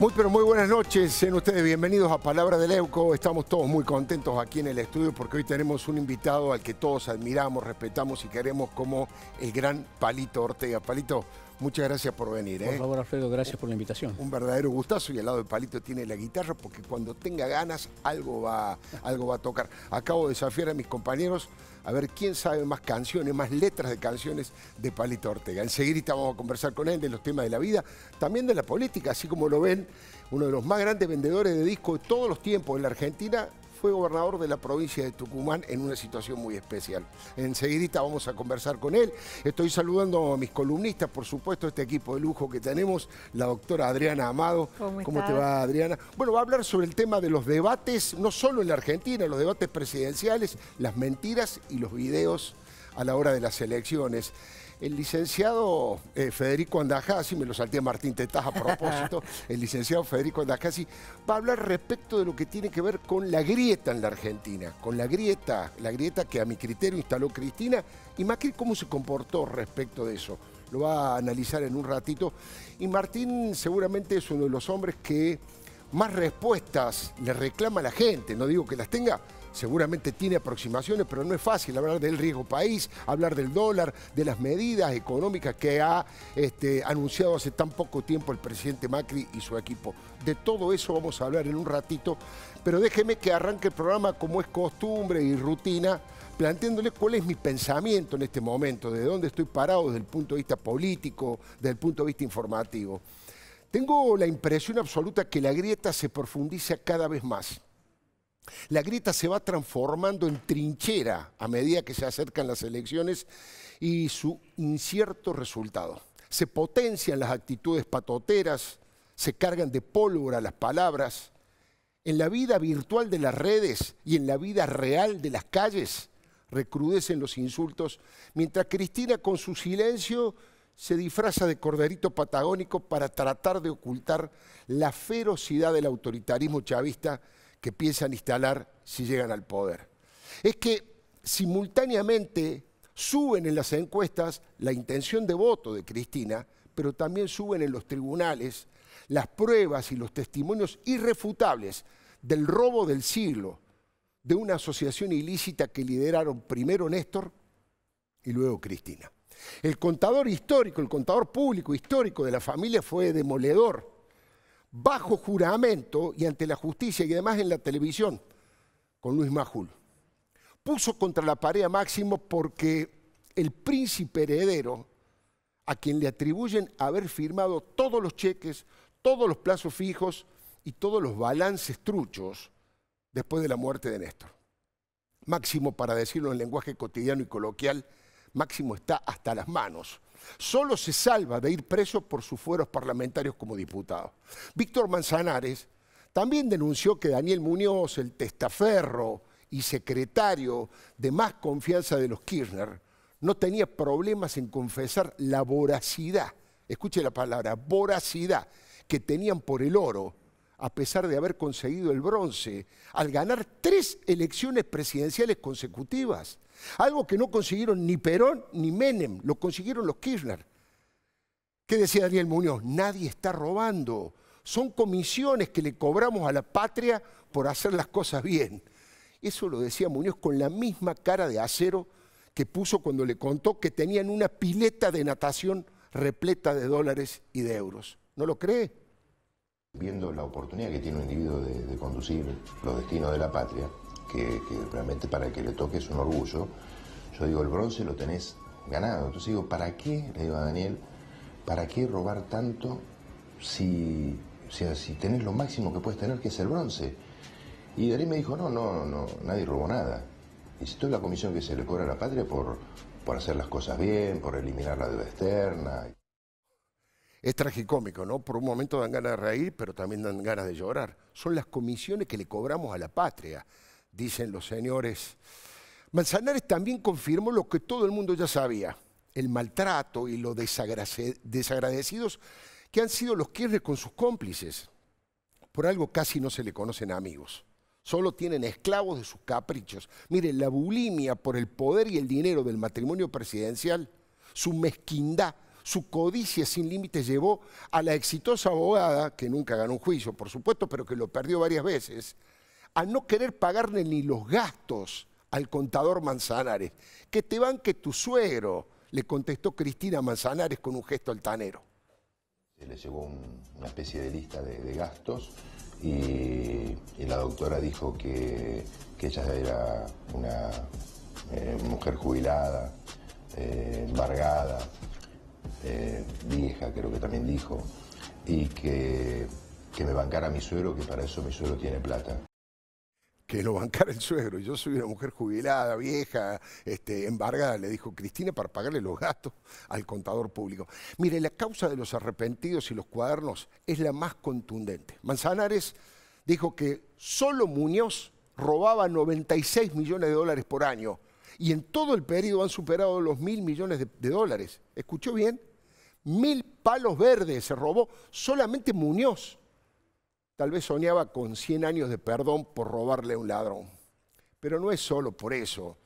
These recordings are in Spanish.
Muy pero muy buenas noches, sean ustedes bienvenidos a Palabra del Euco. Estamos todos muy contentos aquí en el estudio porque hoy tenemos un invitado al que todos admiramos, respetamos y queremos como el gran Palito Ortega. Palito, Muchas gracias por venir. Por ¿eh? favor, Alfredo, gracias por la invitación. Un verdadero gustazo y al lado de palito tiene la guitarra porque cuando tenga ganas algo va, algo va a tocar. Acabo de desafiar a mis compañeros a ver quién sabe más canciones, más letras de canciones de Palito Ortega. Enseguida vamos a conversar con él de los temas de la vida, también de la política, así como lo ven, uno de los más grandes vendedores de discos de todos los tiempos en la Argentina fue gobernador de la provincia de Tucumán en una situación muy especial. Enseguidita vamos a conversar con él. Estoy saludando a mis columnistas, por supuesto, este equipo de lujo que tenemos, la doctora Adriana Amado. ¿Cómo, te va, Adriana? Bueno, va a hablar sobre el tema de los debates, no solo en la Argentina, los debates presidenciales, las mentiras y los videos a la hora de las elecciones. El licenciado eh, Federico Andajasi, me lo salté a Martín Tetaz a propósito, el licenciado Federico Andajasi va a hablar respecto de lo que tiene que ver con la grieta en la Argentina, con la grieta, la grieta que a mi criterio instaló Cristina y Macri cómo se comportó respecto de eso. Lo va a analizar en un ratito. Y Martín seguramente es uno de los hombres que más respuestas le reclama a la gente, no digo que las tenga, seguramente tiene aproximaciones, pero no es fácil hablar del riesgo país, hablar del dólar, de las medidas económicas que ha este, anunciado hace tan poco tiempo el presidente Macri y su equipo. De todo eso vamos a hablar en un ratito, pero déjeme que arranque el programa como es costumbre y rutina, planteándole cuál es mi pensamiento en este momento, de dónde estoy parado desde el punto de vista político, desde el punto de vista informativo. Tengo la impresión absoluta que la grieta se profundiza cada vez más. La grieta se va transformando en trinchera a medida que se acercan las elecciones y su incierto resultado. Se potencian las actitudes patoteras, se cargan de pólvora las palabras. En la vida virtual de las redes y en la vida real de las calles recrudecen los insultos, mientras Cristina con su silencio se disfraza de corderito patagónico para tratar de ocultar la ferocidad del autoritarismo chavista que piensan instalar si llegan al poder. Es que simultáneamente suben en las encuestas la intención de voto de Cristina, pero también suben en los tribunales las pruebas y los testimonios irrefutables del robo del siglo de una asociación ilícita que lideraron primero Néstor y luego Cristina. El contador histórico, el contador público histórico de la familia fue demoledor bajo juramento y ante la justicia y además en la televisión con Luis Majul. Puso contra la pared a Máximo porque el príncipe heredero, a quien le atribuyen haber firmado todos los cheques, todos los plazos fijos y todos los balances truchos después de la muerte de Néstor. Máximo, para decirlo en lenguaje cotidiano y coloquial, Máximo está hasta las manos Solo se salva de ir preso por sus fueros parlamentarios como diputado. Víctor Manzanares también denunció que Daniel Muñoz, el testaferro y secretario de más confianza de los Kirchner, no tenía problemas en confesar la voracidad, escuche la palabra, voracidad que tenían por el oro, a pesar de haber conseguido el bronce, al ganar tres elecciones presidenciales consecutivas algo que no consiguieron ni Perón ni Menem, lo consiguieron los Kirchner. ¿Qué decía Daniel Muñoz? Nadie está robando. Son comisiones que le cobramos a la patria por hacer las cosas bien. Eso lo decía Muñoz con la misma cara de acero que puso cuando le contó que tenían una pileta de natación repleta de dólares y de euros. ¿No lo cree? Viendo la oportunidad que tiene un individuo de, conducir los destinos de la patria, que, realmente para que le toque es un orgullo. Yo digo, el bronce lo tenés ganado. Entonces digo, ¿para qué? Le digo a Daniel, ¿para qué robar tanto si, si tenés lo máximo que puedes tener, que es el bronce? Y Daniel me dijo, no, no, no, nadie robó nada. Y si toda la comisión que se le cobra a la patria por, por hacer las cosas bien, por eliminar la deuda externa. Es tragicómico, ¿no? Por un momento dan ganas de reír, pero también dan ganas de llorar. Son las comisiones que le cobramos a la patria dicen los señores. Manzanares también confirmó lo que todo el mundo ya sabía, el maltrato y lo desagradecidos que han sido los Kirchner con sus cómplices. Por algo casi no se le conocen amigos. Solo tienen esclavos de sus caprichos. Miren, la bulimia por el poder y el dinero del matrimonio presidencial, su mezquindad, su codicia sin límites llevó a la exitosa abogada, que nunca ganó un juicio, por supuesto, pero que lo perdió varias veces, a no querer pagarle ni los gastos al contador Manzanares. Que te banque tu suegro, le contestó Cristina Manzanares con un gesto altanero. Se le llegó una especie de lista de, gastos y, la doctora dijo que, ella era una eh, mujer jubilada, eh, embargada, eh, vieja, creo que también dijo, y que, que me bancara mi suegro, que para eso mi suegro tiene plata que lo bancara el suegro. Yo soy una mujer jubilada, vieja, este, embargada, le dijo Cristina, para pagarle los gastos al contador público. Mire, la causa de los arrepentidos y los cuadernos es la más contundente. Manzanares dijo que solo Muñoz robaba 96 millones de dólares por año y en todo el periodo han superado los mil millones de, de dólares. ¿Escuchó bien? Mil palos verdes se robó solamente Muñoz. Tal vez soñaba con 100 años de perdón por robarle a un ladrón. Pero no es solo por eso,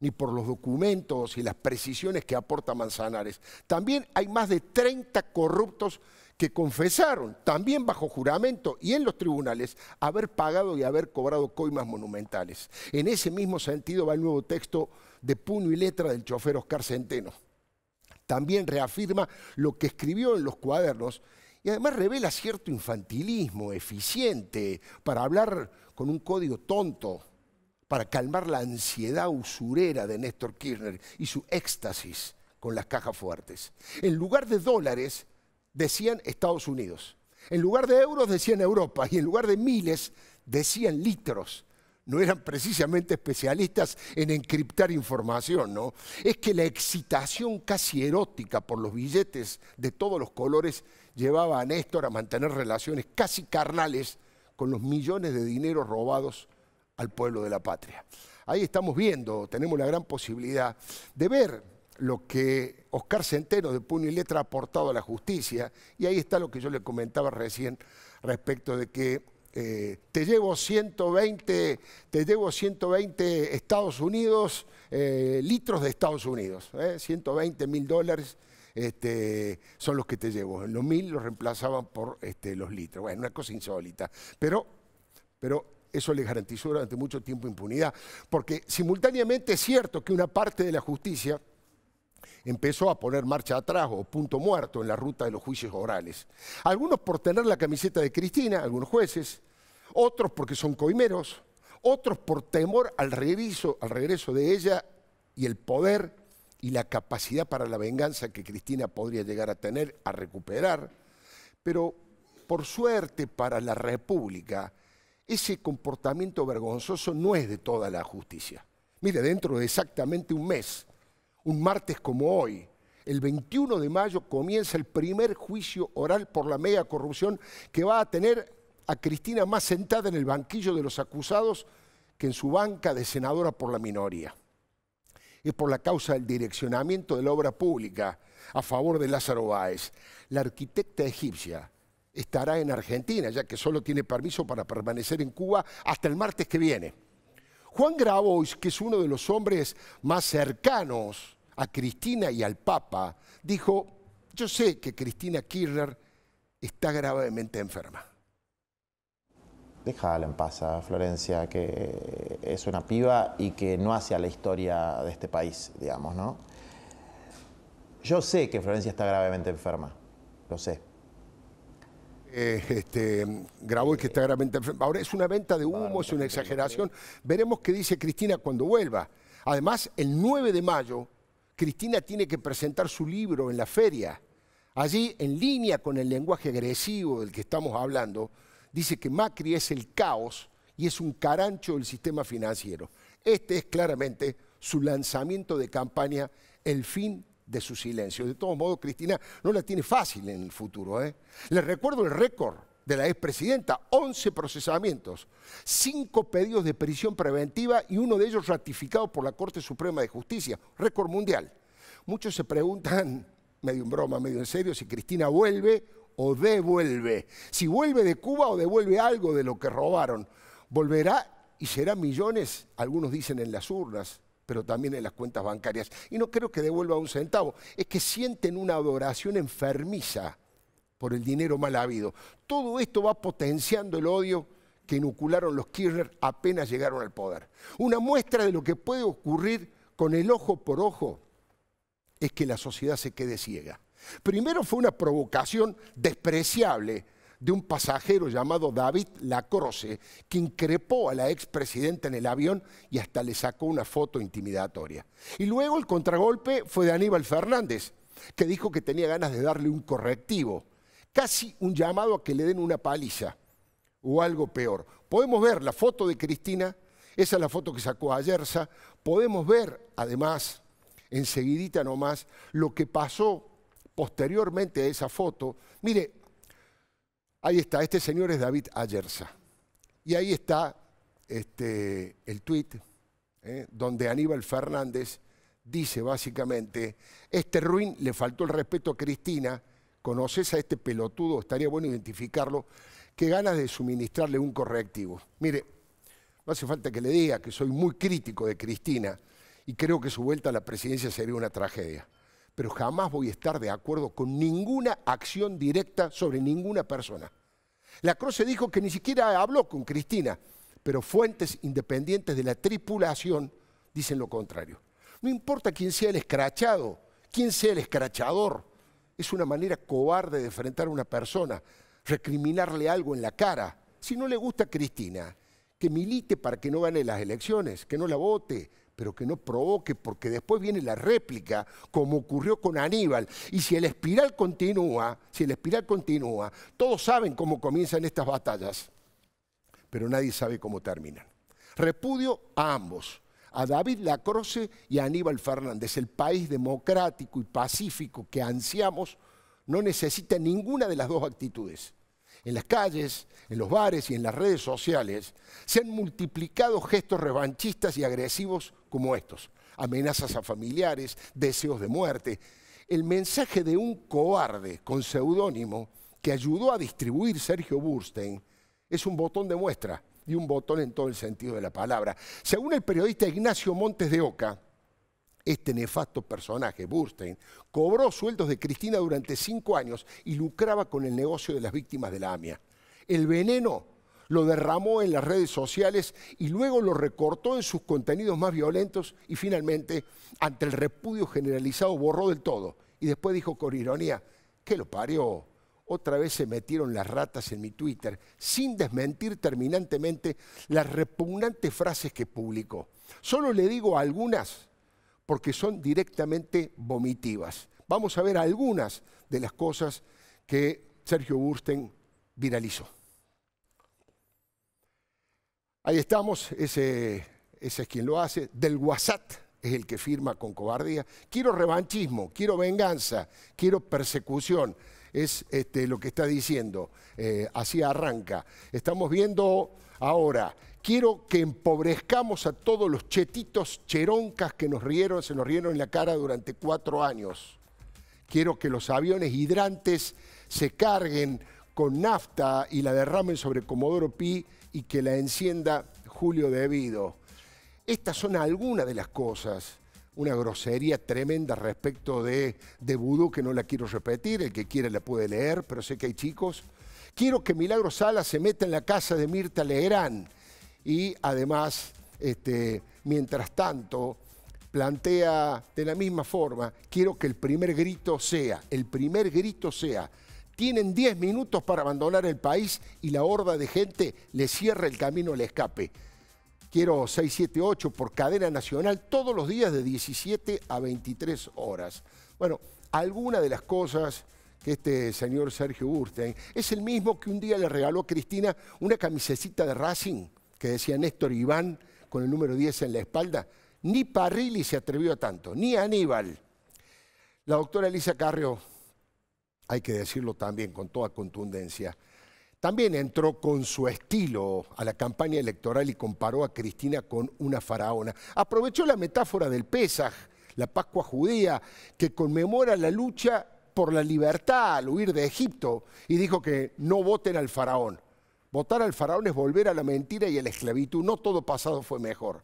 ni por los documentos y las precisiones que aporta Manzanares. También hay más de 30 corruptos que confesaron, también bajo juramento y en los tribunales, haber pagado y haber cobrado coimas monumentales. En ese mismo sentido va el nuevo texto de puño y letra del chofer Oscar Centeno. También reafirma lo que escribió en los cuadernos y además revela cierto infantilismo eficiente para hablar con un código tonto, para calmar la ansiedad usurera de Néstor Kirchner y su éxtasis con las cajas fuertes. En lugar de dólares, decían Estados Unidos. En lugar de euros, decían Europa. Y en lugar de miles, decían litros no eran precisamente especialistas en encriptar información, ¿no? Es que la excitación casi erótica por los billetes de todos los colores llevaba a Néstor a mantener relaciones casi carnales con los millones de dinero robados al pueblo de la patria. Ahí estamos viendo, tenemos la gran posibilidad de ver lo que Oscar Centeno de Puño y Letra ha aportado a la justicia, y ahí está lo que yo le comentaba recién respecto de que eh, te llevo 120, te llevo 120 Estados Unidos, eh, litros de Estados Unidos, 120 eh, mil dólares. Este, son los que te llevo. los mil los reemplazaban por este, los litros. Bueno, una cosa insólita. Pero, pero eso le garantizó durante mucho tiempo impunidad. Porque simultáneamente es cierto que una parte de la justicia empezó a poner marcha atrás o punto muerto en la ruta de los juicios orales. Algunos por tener la camiseta de Cristina, algunos jueces, otros porque son coimeros, otros por temor al regreso, al regreso de ella y el poder y la capacidad para la venganza que Cristina podría llegar a tener, a recuperar. Pero por suerte para la República, ese comportamiento vergonzoso no es de toda la justicia. Mire, dentro de exactamente un mes, un martes como hoy, el 21 de mayo, comienza el primer juicio oral por la mega corrupción que va a tener a Cristina más sentada en el banquillo de los acusados que en su banca de senadora por la minoría. Es por la causa del direccionamiento de la obra pública a favor de Lázaro Báez. La arquitecta egipcia estará en Argentina, ya que solo tiene permiso para permanecer en Cuba hasta el martes que viene. Juan Grabois, que es uno de los hombres más cercanos a Cristina y al Papa, dijo, yo sé que Cristina Kirchner está gravemente enferma. Déjala en paz Florencia, que es una piba y que no hace a la historia de este país, digamos, ¿no? Yo sé que Florencia está gravemente enferma, lo sé. Grabó eh, este, que está gravemente enfermo. Ahora es una venta de humo, es una exageración. Veremos qué dice Cristina cuando vuelva. Además, el 9 de mayo, Cristina tiene que presentar su libro en la feria. Allí, en línea con el lenguaje agresivo del que estamos hablando, dice que Macri es el caos y es un carancho del sistema financiero. Este es claramente su lanzamiento de campaña, el fin de su silencio. De todos modos, Cristina no la tiene fácil en el futuro. ¿eh? Les recuerdo el récord de la expresidenta, 11 procesamientos, 5 pedidos de prisión preventiva y uno de ellos ratificado por la Corte Suprema de Justicia, récord mundial. Muchos se preguntan, medio en broma, medio en serio, si Cristina vuelve o devuelve, si vuelve de Cuba o devuelve algo de lo que robaron. Volverá y será millones, algunos dicen en las urnas, pero también en las cuentas bancarias. Y no creo que devuelva un centavo. Es que sienten una adoración enfermiza por el dinero mal habido. Todo esto va potenciando el odio que inocularon los Kirchner apenas llegaron al poder. Una muestra de lo que puede ocurrir con el ojo por ojo es que la sociedad se quede ciega. Primero fue una provocación despreciable de un pasajero llamado David Lacroce, que increpó a la expresidenta en el avión y hasta le sacó una foto intimidatoria. Y luego el contragolpe fue de Aníbal Fernández, que dijo que tenía ganas de darle un correctivo, casi un llamado a que le den una paliza o algo peor. Podemos ver la foto de Cristina, esa es la foto que sacó ayerza. podemos ver además, enseguidita nomás, lo que pasó posteriormente a esa foto. Mire, Ahí está, este señor es David Ayerza. Y ahí está este, el tuit ¿eh? donde Aníbal Fernández dice básicamente, este ruin le faltó el respeto a Cristina, conoces a este pelotudo, estaría bueno identificarlo, Qué ganas de suministrarle un correctivo. Mire, no hace falta que le diga que soy muy crítico de Cristina y creo que su vuelta a la presidencia sería una tragedia pero jamás voy a estar de acuerdo con ninguna acción directa sobre ninguna persona. La se dijo que ni siquiera habló con Cristina, pero fuentes independientes de la tripulación dicen lo contrario. No importa quién sea el escrachado, quién sea el escrachador, es una manera cobarde de enfrentar a una persona, recriminarle algo en la cara. Si no le gusta a Cristina, que milite para que no gane las elecciones, que no la vote, pero que no provoque, porque después viene la réplica, como ocurrió con Aníbal. Y si el espiral continúa, si el espiral continúa, todos saben cómo comienzan estas batallas, pero nadie sabe cómo terminan. Repudio a ambos, a David Lacroce y a Aníbal Fernández. El país democrático y pacífico que ansiamos no necesita ninguna de las dos actitudes en las calles, en los bares y en las redes sociales, se han multiplicado gestos revanchistas y agresivos como estos. Amenazas a familiares, deseos de muerte. El mensaje de un cobarde con seudónimo que ayudó a distribuir Sergio Burstein es un botón de muestra y un botón en todo el sentido de la palabra. Según el periodista Ignacio Montes de Oca, este nefasto personaje, Burstein, cobró sueldos de Cristina durante cinco años y lucraba con el negocio de las víctimas de la AMIA. El veneno lo derramó en las redes sociales y luego lo recortó en sus contenidos más violentos y finalmente, ante el repudio generalizado, borró del todo. Y después dijo con ironía, que lo parió? Otra vez se metieron las ratas en mi Twitter, sin desmentir terminantemente las repugnantes frases que publicó. Solo le digo algunas porque son directamente vomitivas. Vamos a ver algunas de las cosas que Sergio Bursten viralizó. Ahí estamos, ese, es quien lo hace, del WhatsApp es el que firma con cobardía. Quiero revanchismo, quiero venganza, quiero persecución. Es este, lo que está diciendo. Eh, así arranca. Estamos viendo ahora quiero que empobrezcamos a todos los chetitos cheroncas que nos rieron, se nos rieron en la cara durante cuatro años. Quiero que los aviones hidrantes se carguen con nafta y la derramen sobre Comodoro Pi y que la encienda Julio debido Estas son algunas de las cosas. Una grosería tremenda respecto de, de que no la quiero repetir, el que quiere la puede leer, pero sé que hay chicos. Quiero que Milagro Sala se meta en la casa de Mirta Legrand y además, este, mientras tanto, plantea de la misma forma, quiero que el primer grito sea, el primer grito sea, tienen 10 minutos para abandonar el país y la horda de gente le cierra el camino al escape. Quiero 678 por cadena nacional todos los días de 17 a 23 horas. Bueno, alguna de las cosas que este señor Sergio Urstein, es el mismo que un día le regaló a Cristina una camisecita de Racing que decía Néstor Iván con el número 10 en la espalda, ni Parrilli se atrevió a tanto, ni Aníbal. La doctora Elisa Carrió, hay que decirlo también con toda contundencia, también entró con su estilo a la campaña electoral y comparó a Cristina con una faraona. Aprovechó la metáfora del Pesaj, la Pascua judía, que conmemora la lucha por la libertad al huir de Egipto, y dijo que no voten al faraón. Votar al faraón es volver a la mentira y a la esclavitud. No todo pasado fue mejor.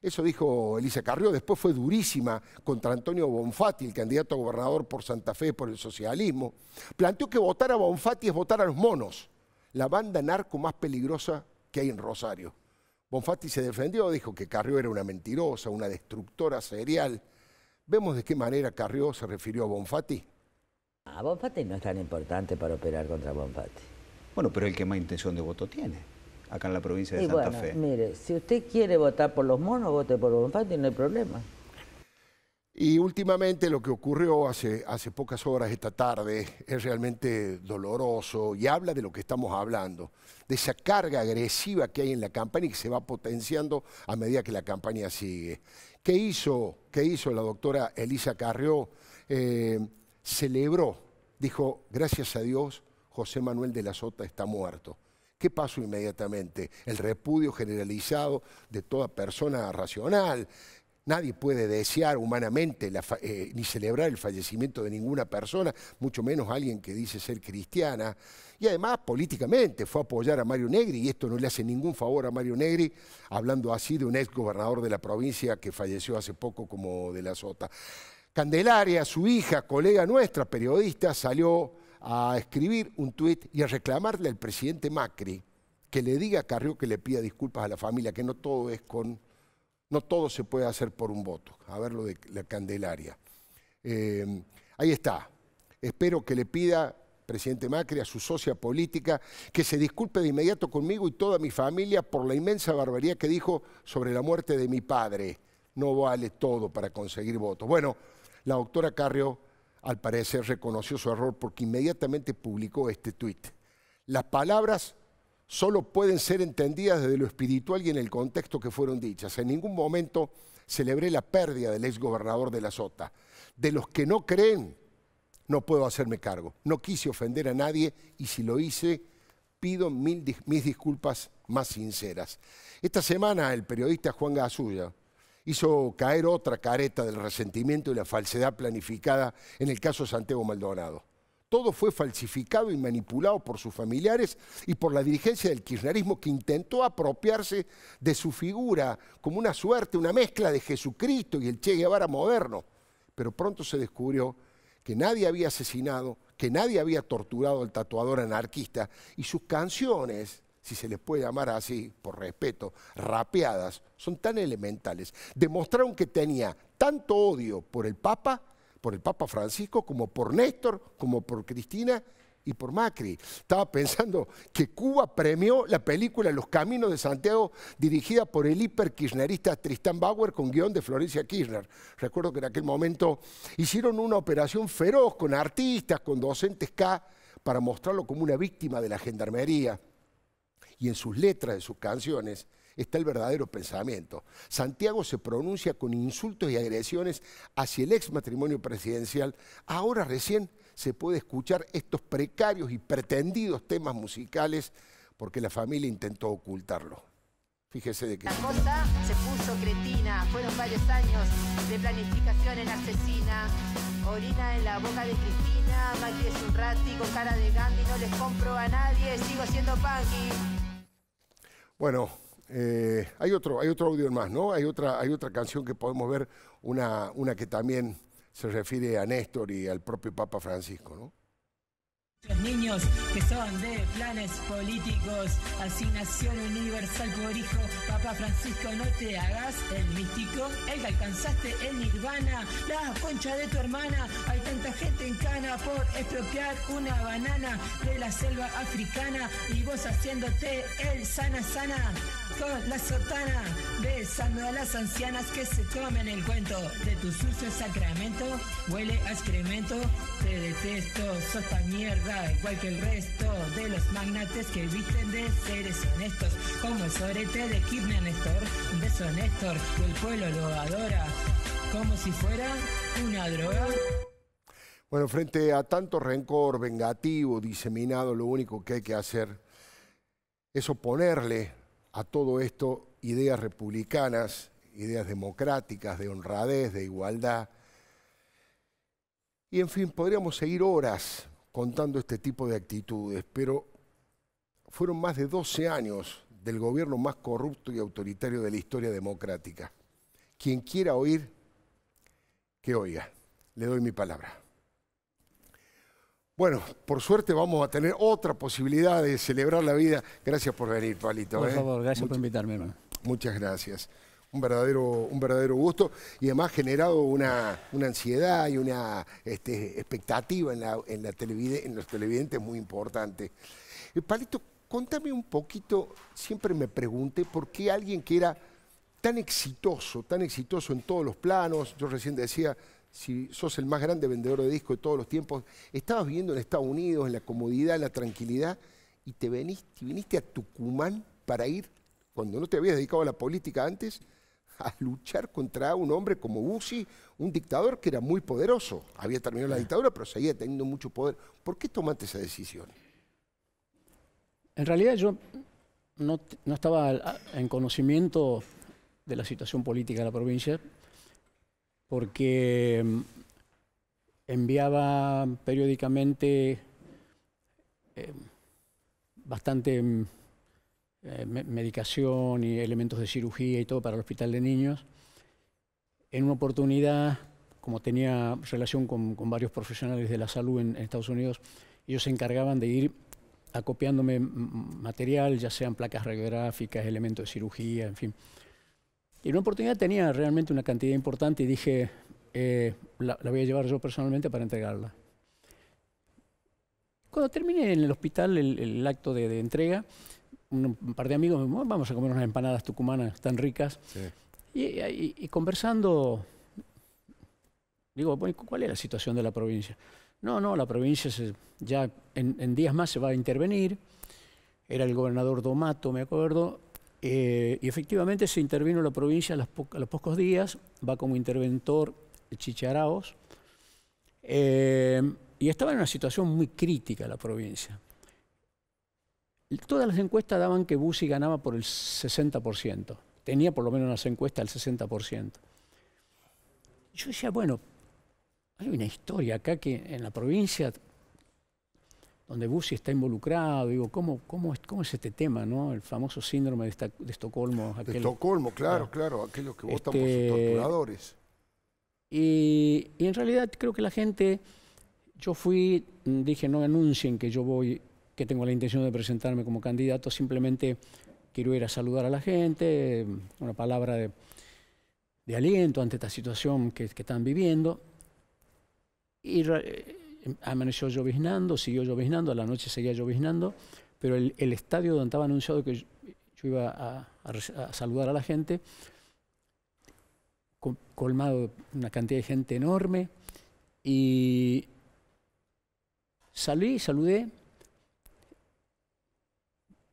Eso dijo Elisa Carrió. Después fue durísima contra Antonio Bonfatti, el candidato a gobernador por Santa Fe por el socialismo. Planteó que votar a Bonfatti es votar a los monos, la banda narco más peligrosa que hay en Rosario. Bonfatti se defendió, dijo que Carrió era una mentirosa, una destructora serial. Vemos de qué manera Carrió se refirió a Bonfatti. A ah, Bonfatti no es tan importante para operar contra Bonfatti. Bueno, pero el que más intención de voto tiene, acá en la provincia de y bueno, Mire, si usted quiere votar por los monos, vote por monos, no hay problema. Y últimamente lo que ocurrió hace, hace pocas horas esta tarde es realmente doloroso y habla de lo que estamos hablando, de esa carga agresiva que hay en la campaña y que se va potenciando a medida que la campaña sigue. ¿Qué hizo, qué hizo la doctora Elisa Carrió? Eh, celebró, dijo, gracias a Dios José Manuel de la Sota está muerto. ¿Qué pasó inmediatamente? El repudio generalizado de toda persona racional. Nadie puede desear humanamente eh, ni celebrar el fallecimiento de ninguna persona, mucho menos alguien que dice ser cristiana. Y además, políticamente, fue a apoyar a Mario Negri, y esto no le hace ningún favor a Mario Negri, hablando así de un ex gobernador de la provincia que falleció hace poco como de la Sota. Candelaria, su hija, colega nuestra, periodista, salió a escribir un tuit y a reclamarle al presidente Macri que le diga a Carrió que le pida disculpas a la familia, que no todo es con, no todo se puede hacer por un voto. A ver lo de la Candelaria. Eh, ahí está. Espero que le pida, presidente Macri, a su socia política, que se disculpe de inmediato conmigo y toda mi familia por la inmensa barbarie que dijo sobre la muerte de mi padre. No vale todo para conseguir votos. Bueno, la doctora Carrió al parecer reconoció su error porque inmediatamente publicó este tuit. Las palabras solo pueden ser entendidas desde lo espiritual y en el contexto que fueron dichas. En ningún momento celebré la pérdida del exgobernador de la Sota. De los que no creen, no puedo hacerme cargo. No quise ofender a nadie y si lo hice, pido mil mis disculpas más sinceras. Esta semana el periodista Juan Gasulla hizo caer otra careta del resentimiento y la falsedad planificada en el caso de Santiago Maldonado. Todo fue falsificado y manipulado por sus familiares y por la dirigencia del kirchnerismo que intentó apropiarse de su figura como una suerte, una mezcla de Jesucristo y el Che Guevara moderno. Pero pronto se descubrió que nadie había asesinado, que nadie había torturado al tatuador anarquista y sus canciones si se les puede llamar así, por respeto, rapeadas, son tan elementales. Demostraron que tenía tanto odio por el Papa, por el Papa Francisco, como por Néstor, como por Cristina y por Macri. Estaba pensando que Cuba premió la película Los Caminos de Santiago, dirigida por el hiperkirchnerista Tristán Bauer con guión de Florencia Kirchner. Recuerdo que en aquel momento hicieron una operación feroz con artistas, con docentes K, para mostrarlo como una víctima de la gendarmería y en sus letras de sus canciones está el verdadero pensamiento. Santiago se pronuncia con insultos y agresiones hacia el ex matrimonio presidencial. Ahora recién se puede escuchar estos precarios y pretendidos temas musicales porque la familia intentó ocultarlo. Fíjese de qué. La cosa se puso cretina, fueron varios años de planificación en asesina. Orina en la boca de Cristina, es un cara de Gandhi, no les compro a nadie, sigo siendo punky. Bueno, eh, hay, otro, hay otro audio más, ¿no? Hay otra, hay otra canción que podemos ver, una, una que también se refiere a Néstor y al propio Papa Francisco, ¿no? Los niños que son de planes políticos, asignación universal por hijo, papá Francisco, no te hagas el místico, el que alcanzaste en nirvana, la concha de tu hermana, hay tanta gente en cana por expropiar una banana de la selva africana y vos haciéndote el sana sana la sotana besando a las ancianas que se tomen el cuento de tu sucio sacramento. Huele a excremento, te detesto, sos tan mierda, igual que el resto de los magnates que visten de seres honestos, como el sorete de Kirchner Néstor, un beso Néstor, que el pueblo lo adora, como si fuera una droga. Bueno, frente a tanto rencor vengativo diseminado, lo único que hay que hacer es oponerle a todo esto ideas republicanas, ideas democráticas, de honradez, de igualdad. Y en fin, podríamos seguir horas contando este tipo de actitudes, pero fueron más de 12 años del gobierno más corrupto y autoritario de la historia democrática. Quien quiera oír, que oiga. Le doy mi palabra. Bueno, por suerte vamos a tener otra posibilidad de celebrar la vida. Gracias por venir, Palito. Por ¿eh? favor, gracias por invitarme, Muchas gracias. Un verdadero, un verdadero gusto y además generado una, una ansiedad y una este, expectativa en, la, en, la en los televidentes muy importante. Eh, Palito, contame un poquito, siempre me pregunté por qué alguien que era tan exitoso, tan exitoso en todos los planos, yo recién decía, si sos el más grande vendedor de discos de todos los tiempos, estabas viviendo en Estados Unidos, en la comodidad, en la tranquilidad, y te veniste, viniste a Tucumán para ir, cuando no te habías dedicado a la política antes, a luchar contra un hombre como Bussi, un dictador que era muy poderoso. Había terminado la dictadura, pero seguía teniendo mucho poder. ¿Por qué tomaste esa decisión? En realidad yo no estaba en conocimiento de la situación política de la provincia, porque mm, enviaba periódicamente eh, bastante mm, eh, medicación y elementos de cirugía y todo para el hospital de niños. En una oportunidad, como tenía relación con, varios profesionales de la salud en Estados Unidos, ellos se encargaban de ir acopiándome mm, material, ya sean placas radiográficas, elementos de cirugía, en fin. Y una oportunidad tenía realmente una cantidad importante y dije, eh, la, voy a llevar yo personalmente para entregarla. Cuando terminé en el hospital el, acto de, entrega, un par de amigos me dijo, vamos a comer unas empanadas tucumanas tan ricas. Y, conversando, digo, ¿cuál es la situación de la provincia? No, no, la provincia ya en, en, días más se va a intervenir. Era el gobernador Domato, me acuerdo, eh, y efectivamente se intervino la provincia a los, pocos días, va como interventor Chicharaos, eh, y estaba en una situación muy crítica la provincia. Todas las encuestas daban que Bussi ganaba por el 60%, tenía por lo menos unas encuestas el 60%. Yo decía, bueno, hay una historia acá que en la provincia donde Bussi está involucrado. Digo, ¿cómo, cómo, es, cómo es este tema, no? El famoso síndrome de, Estocolmo. Estocolmo, claro, ah. claro, aquellos que votan por este, sus torturadores. Y, en realidad creo que la gente, yo fui, dije, no anuncien que yo voy, que tengo la intención de presentarme como candidato, simplemente quiero ir a saludar a la gente, una palabra de, aliento ante esta situación que, que están viviendo. Y amaneció lloviznando, siguió lloviznando, a la noche seguía lloviznando, pero el, estadio donde estaba anunciado que yo, iba a, saludar a la gente, colmado de una cantidad de gente enorme, y salí, saludé,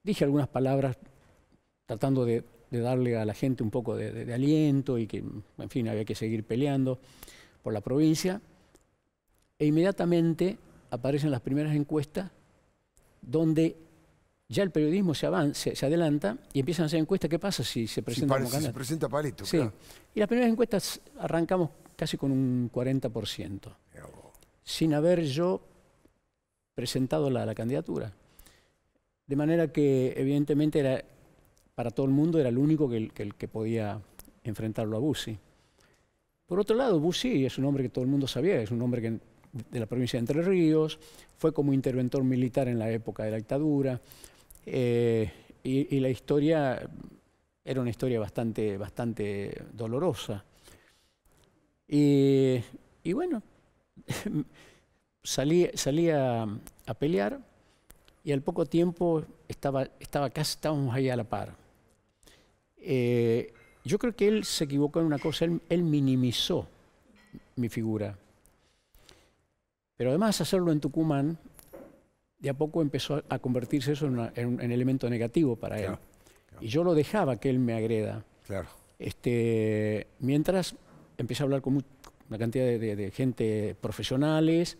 dije algunas palabras tratando de, darle a la gente un poco de aliento y que, en fin, había que seguir peleando por la provincia e inmediatamente aparecen las primeras encuestas donde ya el periodismo se, avanza, se adelanta y empiezan a hacer encuestas. ¿Qué pasa si se presenta Se presenta palito, sí. Y las primeras encuestas arrancamos casi con un 40%, sin haber yo presentado la, candidatura. De manera que, evidentemente, era, para todo el mundo era el único que, que podía enfrentarlo a Bussi. Por otro lado, Bussi es un hombre que todo el mundo sabía, es un hombre que de la provincia de Entre Ríos, fue como interventor militar en la época de la dictadura, eh, y, la historia era una historia bastante, bastante dolorosa. Y, bueno, salí, a, pelear y al poco tiempo estaba, estaba casi, estábamos ahí a la par. Eh, yo creo que él se equivocó en una cosa, él, él minimizó mi figura. Pero además hacerlo en Tucumán, de a poco empezó a convertirse eso en, un elemento negativo para él. Y yo lo dejaba que él me agreda. Este, mientras empecé a hablar con una cantidad de, gente profesionales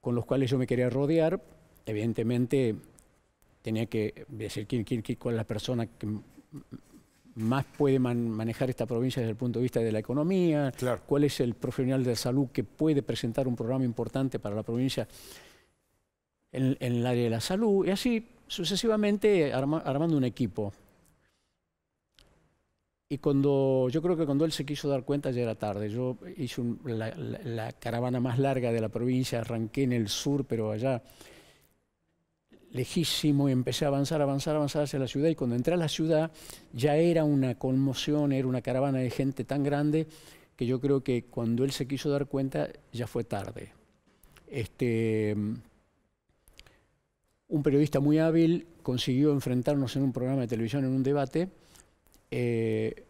con los cuales yo me quería rodear, evidentemente tenía que decir quién, quién, quién cuál es la persona que más puede manejar esta provincia desde el punto de vista de la economía, claro. cuál es el profesional de salud que puede presentar un programa importante para la provincia en, el área de la salud, y así sucesivamente armando un equipo. Y cuando, yo creo que cuando él se quiso dar cuenta ya era tarde. Yo hice la caravana más larga de la provincia, arranqué en el sur, pero allá lejísimo y empecé a avanzar, avanzar, avanzar hacia la ciudad y cuando entré a la ciudad ya era una conmoción, era una caravana de gente tan grande que yo creo que cuando él se quiso dar cuenta ya fue tarde. Este, un periodista muy hábil consiguió enfrentarnos en un programa de televisión, en un debate. Eh,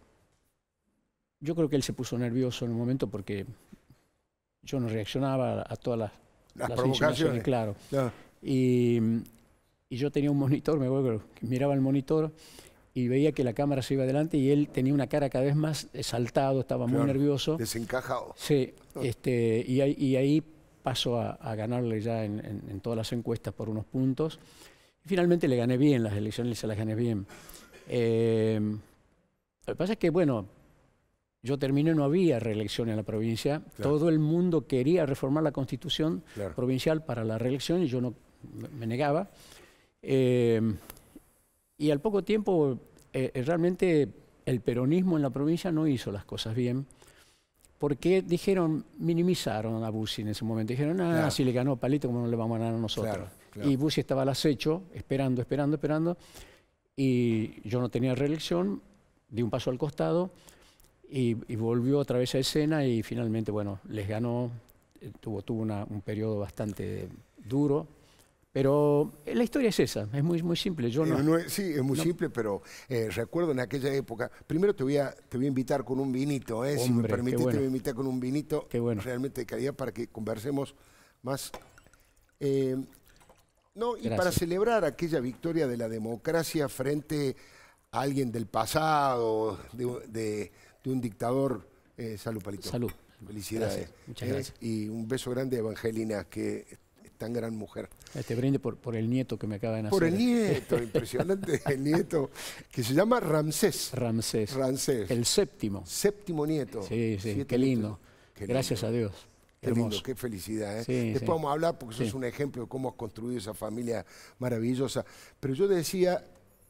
yo creo que él se puso nervioso en un momento porque yo no reaccionaba a todas las, las, provocaciones, claro. Y, y yo tenía un monitor, me acuerdo, miraba el monitor y veía que la cámara se iba adelante y él tenía una cara cada vez más exaltado, estaba muy nervioso. Desencajado. Sí, este, y, ahí, pasó a, ganarle ya en, todas las encuestas por unos puntos. finalmente le gané bien las elecciones, se las gané bien. Em, lo que pasa es que, bueno, yo terminé, no había reelección en la provincia. Todo el mundo quería reformar la constitución provincial para la reelección y yo no me negaba. Em, y al poco tiempo, eh, eh, realmente el peronismo en la provincia no hizo las cosas bien, porque dijeron, minimizaron a Bussi en ese momento. Dijeron, nada ah, si le ganó Palito, ¿cómo no le vamos a ganar a nosotros? Y Bussi estaba al acecho, esperando, esperando, esperando, y yo no tenía reelección, di un paso al costado, y, volvió otra vez a escena, y finalmente, bueno, les ganó, eh, tuvo, tuvo un periodo bastante duro, pero eh, la historia es esa, es muy, muy simple. Yo eh, no, sí, es muy simple, pero eh, recuerdo en aquella época. Primero te voy a, te voy a invitar con un vinito, eh, si me permite, te voy a invitar con un vinito realmente de para que conversemos más. no, y para celebrar aquella victoria de la democracia frente a alguien del pasado, de, de, un dictador. salud, Palito. Salud. Felicidades. Muchas gracias. y un beso grande a Evangelina, que tan gran mujer. Este brinde por, el nieto que me acaba de nacer. Por el nieto, impresionante, el nieto, que se llama Ramsés. Ramsés. Ramsés. El séptimo. Séptimo nieto. Sí, sí, qué lindo. Gracias a Dios. Qué lindo, qué felicidad. ¿eh? Después vamos a hablar porque eso es un ejemplo de cómo has construido esa familia maravillosa. Pero yo decía,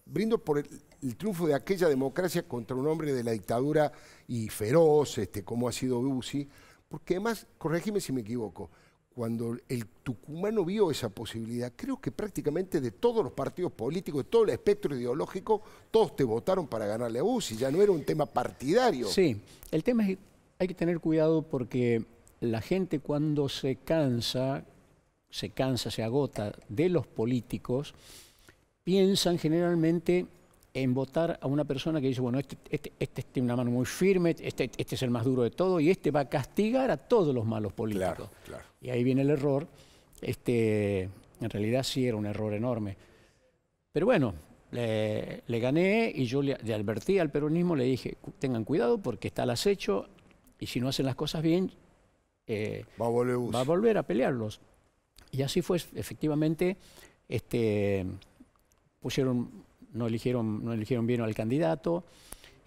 brindo por el, triunfo de aquella democracia contra un hombre de la dictadura y feroz, este, como ha sido Uzi, porque además, corregime si me equivoco, cuando el tucumano vio esa posibilidad, creo que prácticamente de todos los partidos políticos, de todo el espectro ideológico, todos te votaron para ganarle a UCI, ya no era un tema partidario. Sí, el tema es que hay que tener cuidado porque la gente cuando se cansa, se cansa, se agota de los políticos, piensan generalmente en votar a una persona que dice, bueno, este, este, este tiene una mano muy firme, este, este es el más duro de todo y este va a castigar a todos los malos políticos. Claro, claro. Y ahí viene el error. Este, en realidad sí era un error enorme. Pero bueno, le, gané y yo le, advertí al peronismo, le dije, tengan cuidado porque está las acecho y si no hacen las cosas bien, eh, va, a volver. a pelearlos. Y así fue, efectivamente, este, pusieron, no eligieron, no eligieron bien al candidato.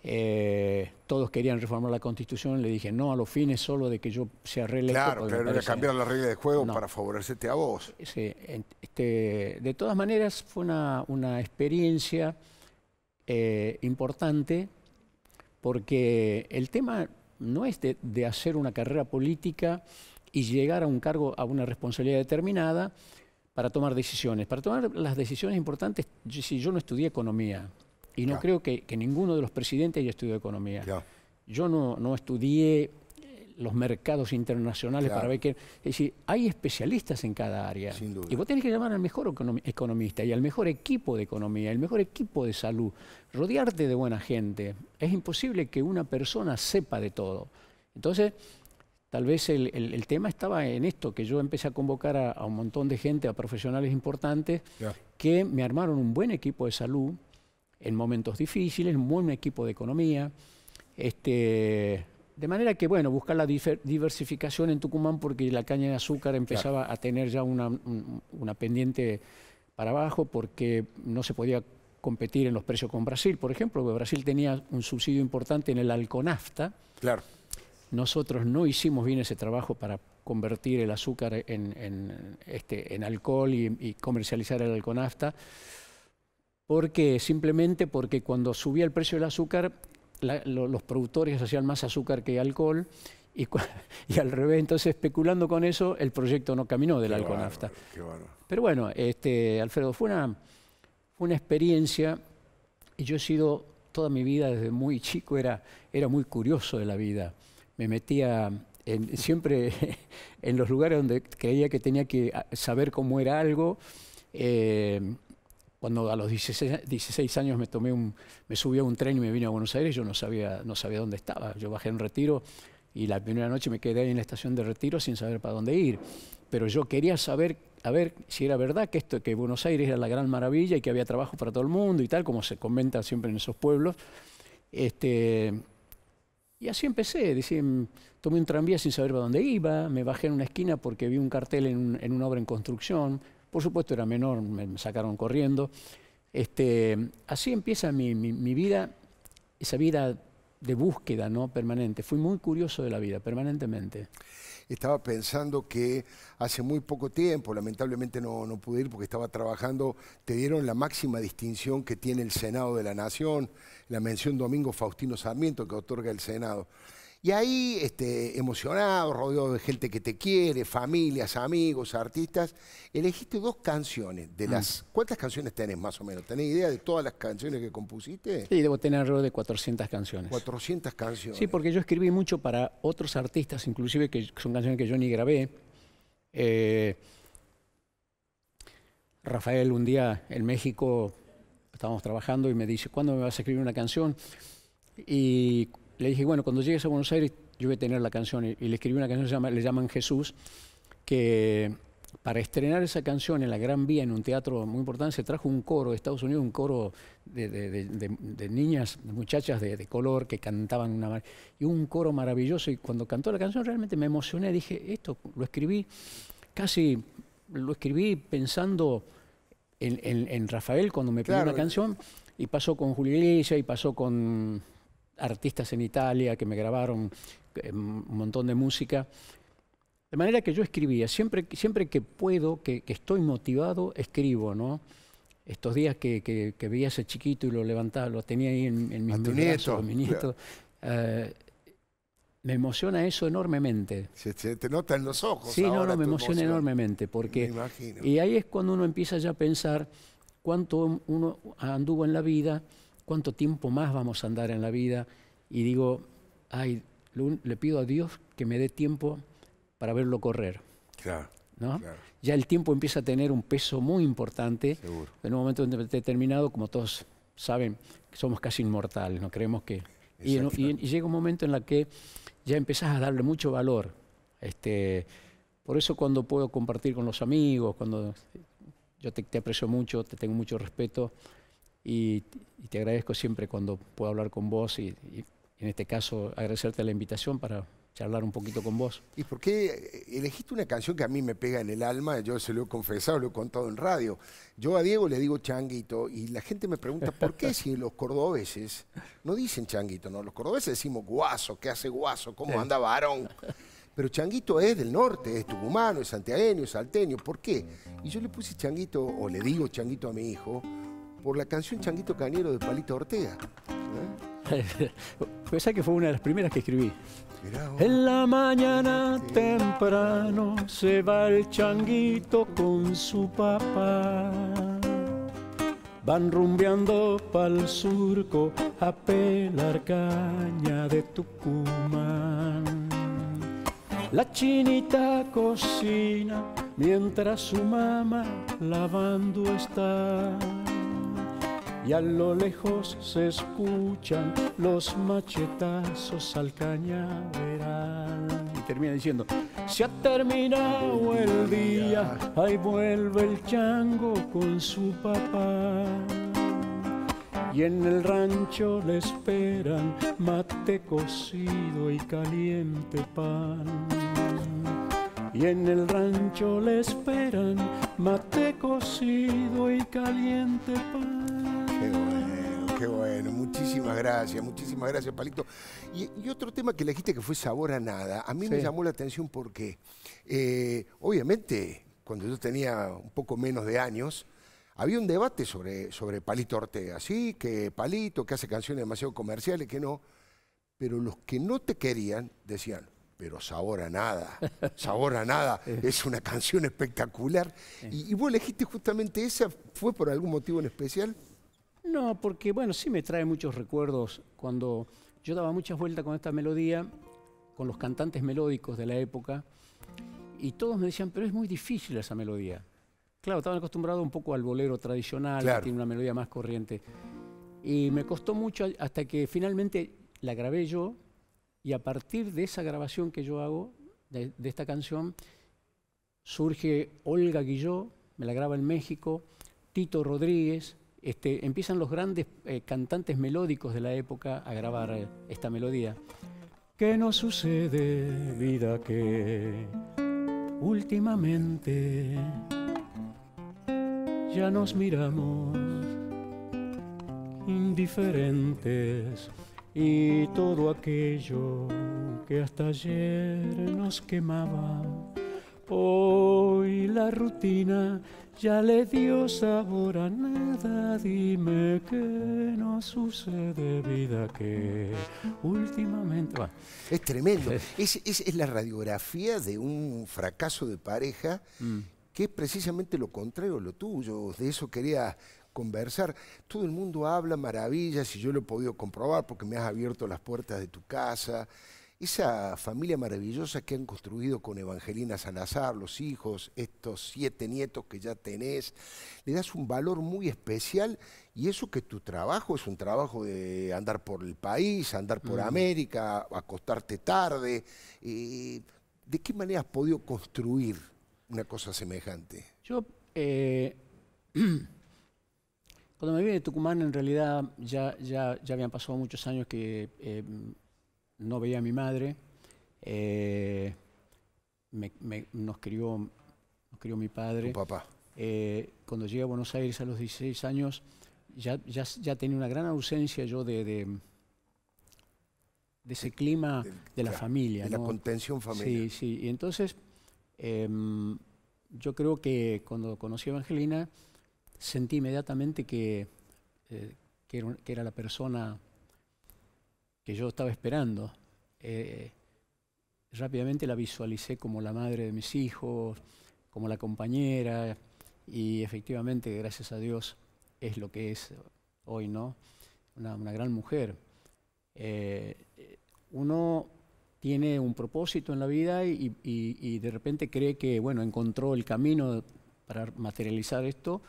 Eh, todos querían reformar la constitución, le dije no a los fines solo de que yo sea reelecto. Claro, pero parece... cambiar las reglas de juego para favorecerte a vos. Este, de todas maneras fue una, experiencia eh, importante porque el tema no es de, de, hacer una carrera política y llegar a un cargo, a una responsabilidad determinada para tomar decisiones. Para tomar las decisiones importantes, si yo no estudié economía, y no creo que, ninguno de los presidentes haya estudiado economía. Yo no, estudié eh, los mercados internacionales para ver que... Es decir, hay especialistas en cada área. Y vos tenés que llamar al mejor economista y al mejor equipo de economía, el mejor equipo de salud. Rodearte de buena gente. Es imposible que una persona sepa de todo. Entonces, tal vez el, tema estaba en esto, que yo empecé a convocar a, un montón de gente, a profesionales importantes, que me armaron un buen equipo de salud en momentos difíciles, un buen equipo de economía. Este, de manera que, bueno, buscar la diversificación en Tucumán porque la caña de azúcar empezaba a tener ya una, una, pendiente para abajo porque no se podía competir en los precios con Brasil, por ejemplo, que Brasil tenía un subsidio importante en el alconafta. Claro. Nosotros no hicimos bien ese trabajo para convertir el azúcar en, en, este, en alcohol y, y comercializar el alconafta. ¿Por Simplemente porque cuando subía el precio del azúcar, los productores hacían más azúcar que alcohol y, al revés. Entonces, especulando con eso, el proyecto no caminó del alcohol nafta. Pero bueno, este, Alfredo, fue una, experiencia y yo he sido toda mi vida, desde muy chico, era, era muy curioso de la vida. Me metía siempre en los lugares donde creía que tenía que ah, saber cómo era algo. Eh, cuando a los 16, años me, tomé un, me subí a un tren y me vine a Buenos Aires, yo no sabía, no sabía dónde estaba. Yo bajé en retiro y la primera noche me quedé en la estación de retiro sin saber para dónde ir. Pero yo quería saber, a ver si era verdad que esto, que Buenos Aires era la gran maravilla y que había trabajo para todo el mundo y tal, como se comenta siempre en esos pueblos. Este, y así empecé, tomé un tranvía sin saber para dónde iba, me bajé en una esquina porque vi un cartel en, en una obra en construcción, por supuesto era menor, me sacaron corriendo. Este, así empieza mi, vida, esa vida de búsqueda ¿no? permanente. Fui muy curioso de la vida, permanentemente. Estaba pensando que hace muy poco tiempo, lamentablemente no, no pude ir porque estaba trabajando, te dieron la máxima distinción que tiene el Senado de la Nación, la mención Domingo Faustino Sarmiento que otorga el Senado. Y ahí, este, emocionado, rodeado de gente que te quiere, familias, amigos, artistas, elegiste dos canciones. de las mm. ¿Cuántas canciones tenés más o menos? ¿Tenés idea de todas las canciones que compusiste? Sí, debo tener alrededor de 400 canciones. 400 canciones. Sí, porque yo escribí mucho para otros artistas, inclusive que son canciones que yo ni grabé. Eh, Rafael un día en México estábamos trabajando y me dice, ¿cuándo me vas a escribir una canción? Y le dije, bueno, cuando llegues a Buenos Aires yo voy a tener la canción. Y, le escribí una canción se llama, le llaman Jesús, que para estrenar esa canción en la Gran Vía, en un teatro muy importante, se trajo un coro de Estados Unidos, un coro de, de, niñas, muchachas de, color que cantaban una... Y un coro maravilloso. Y cuando cantó la canción realmente me emocioné. Dije, esto lo escribí casi, lo escribí pensando en, Rafael cuando me pidió la canción. Y pasó con Julio Iglesias, y pasó con artistas en Italia que me grabaron em, un montón de música. De manera que yo escribía, siempre, siempre que puedo, que, estoy motivado, escribo, ¿no? Estos días que, que, veía ese chiquito y lo levantaba, lo tenía ahí en, mis mi nieto, eh, me emociona eso enormemente. Se, te nota en los ojos. Sí, no, no, me emociona enormemente. Porque, y ahí es cuando uno empieza ya a pensar cuánto uno anduvo en la vida, cuánto tiempo más vamos a andar en la vida y digo, ay, le pido a Dios que me dé tiempo para verlo correr. Claro. Ya el tiempo empieza a tener un peso muy importante. En un momento determinado, como todos saben, somos casi inmortales, no creemos que... Y, llega un momento en la que ya empezás a darle mucho valor. Este, por eso cuando puedo compartir con los amigos, cuando yo te, te aprecio mucho, te tengo mucho respeto, y, te agradezco siempre cuando puedo hablar con vos y, en este caso agradecerte la invitación para charlar un poquito con vos. ¿Y por qué eh, elegiste una canción que a mí me pega en el alma? Yo se lo he confesado, lo he contado en radio. Yo a Diego le digo changuito y la gente me pregunta por qué si los cordobeses no dicen changuito, no, los cordobeses decimos guaso, ¿qué hace guaso? ¿Cómo anda varón? Pero changuito es del norte, es tucumano, es santiagueño, es salteño, ¿por qué? Y yo le puse changuito, o le digo changuito a mi hijo, por la canción Changuito Cañero de Palito Ortega. ¿Eh? Esa que fue una de las primeras que escribí. en la mañana temprano se va el changuito con su papá. Van rumbeando pa'l surco a pelar caña de Tucumán. La chinita cocina mientras su mamá lavando está y a lo lejos se escuchan los machetazos al cañaveral. Y termina diciendo, se ha terminado el día, ahí vuelve el chango con su papá. Y en el rancho le esperan mate cocido y caliente pan. Y en el rancho le esperan mate cocido y caliente pan bueno, muchísimas gracias, muchísimas gracias, Palito. Y, otro tema que le dijiste que fue Sabor a Nada, a mí me llamó la atención porque, eh, obviamente, cuando yo tenía un poco menos de años, había un debate sobre, sobre Palito Ortega, ¿sí? Que Palito, que hace canciones demasiado comerciales, que no. Pero los que no te querían decían, pero Sabor a Nada, Sabor a Nada, es una canción espectacular. Y, y vos elegiste justamente esa, ¿fue por algún motivo en especial? No, porque bueno, sí me trae muchos recuerdos. Cuando yo daba muchas vueltas con esta melodía, con los cantantes melódicos de la época, y todos me decían, pero es muy difícil esa melodía. Claro, estaban acostumbrado un poco al bolero tradicional, que tiene una melodía más corriente. Y me costó mucho hasta que finalmente la grabé yo, y a partir de esa grabación que yo hago, de, de esta canción, surge Olga Guilló, me la graba en México, Tito Rodríguez, este, empiezan los grandes eh, cantantes melódicos de la época a grabar eh, esta melodía. ¿Qué nos sucede, vida que últimamente ya nos miramos indiferentes y todo aquello que hasta ayer nos quemaba? Hoy la rutina ya le dio sabor a nada. Dime que no sucede, vida, que últimamente. Es tremendo. Es, la radiografía de un fracaso de pareja mm. que es precisamente lo contrario a lo tuyo. De eso quería conversar. Todo el mundo habla maravillas y yo lo he podido comprobar porque me has abierto las puertas de tu casa esa familia maravillosa que han construido con Evangelina Salazar, los hijos, estos siete nietos que ya tenés, le das un valor muy especial y eso que tu trabajo es un trabajo de andar por el país, andar por América, acostarte tarde. Eh, ¿De qué manera has podido construir una cosa semejante? Yo, eh, cuando me vine de Tucumán, en realidad ya, ya, habían pasado muchos años que... Eh, no veía a mi madre. Eh, me, nos, crió, mi padre. Tu papá. Eh, cuando llegué a Buenos Aires a los 16 años, ya, ya, tenía una gran ausencia yo de, de, ese clima de, la familia. De la contención familiar. Sí, sí. Y entonces, em, yo creo que cuando conocí a Angelina sentí inmediatamente que, eh, que era la persona que yo estaba esperando. Eh, rápidamente la visualicé como la madre de mis hijos, como la compañera, y efectivamente, gracias a Dios, es lo que es hoy, ¿no? Una, gran mujer. Eh, uno tiene un propósito en la vida y, de repente cree que, bueno, encontró el camino para materializar esto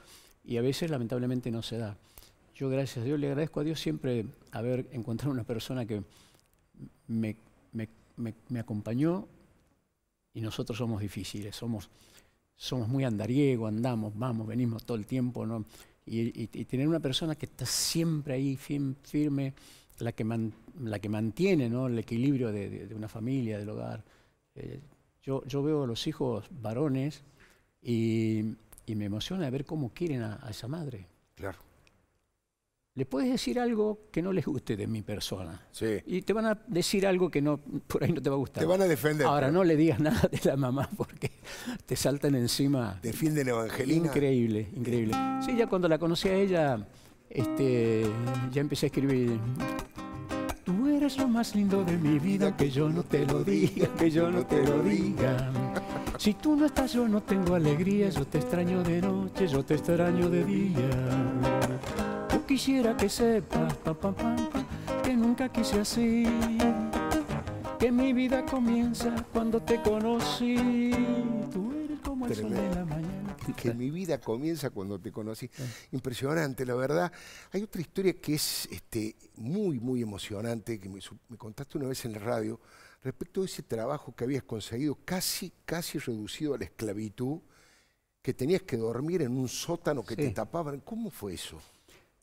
y a veces lamentablemente no se da. Yo, gracias a Dios, le agradezco a Dios siempre haber encontrado una persona que me, acompañó y nosotros somos difíciles, somos, somos muy andariego, andamos, vamos, venimos todo el tiempo, ¿no? Y, tener una persona que está siempre ahí firme, la que, la que mantiene ¿no? el equilibrio de, una familia, del hogar. Eh, yo, yo, veo a los hijos varones y, me emociona ver cómo quieren a, esa madre. Claro le puedes decir algo que no les guste de mi persona. Sí. Y te van a decir algo que no, por ahí no te va a gustar. Te van a defender. Ahora, no le digas nada de la mamá porque te saltan encima. Defienden Evangelina. Increíble, increíble. Sí, ya cuando la conocí a ella, este, ya empecé a escribir. Tú eres lo más lindo de mi vida, que yo no te lo diga, que yo no te lo diga. Si tú no estás, yo no tengo alegría, yo te extraño de noche, yo te extraño de día quisiera que sepas, papá, pa, que nunca quise así, que mi vida comienza cuando te conocí. Tú eres como el sol de la mañana. Que mi vida comienza cuando te conocí. Ah. Impresionante, la verdad. Hay otra historia que es este, muy, muy emocionante, que me, contaste una vez en la radio, respecto a ese trabajo que habías conseguido casi, casi reducido a la esclavitud, que tenías que dormir en un sótano que te tapaban. ¿Cómo fue eso?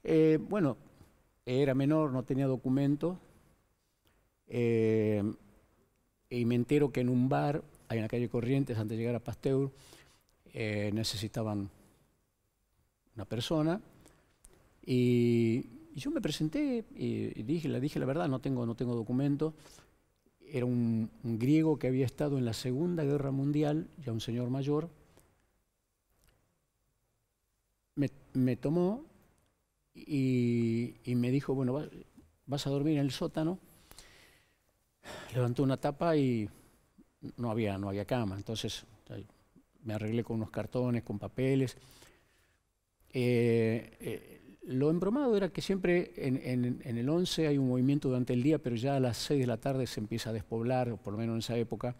Eh, bueno, era menor, no tenía documento. Eh, y me entero que en un bar, ahí en la calle Corrientes, antes de llegar a Pasteur, eh, necesitaban una persona. Y, yo me presenté y, dije, le dije la verdad, no tengo, no tengo documento. Era un, griego que había estado en la Segunda Guerra Mundial, ya un señor mayor. me tomó y, me dijo, bueno, vas a dormir en el sótano. Levantó una tapa y no había, no había cama, entonces me arreglé con unos cartones, con papeles. Eh, eh, lo embromado era que siempre en, el 11 hay un movimiento durante el día, pero ya a las 6 de la tarde se empieza a despoblar, o por lo menos en esa época.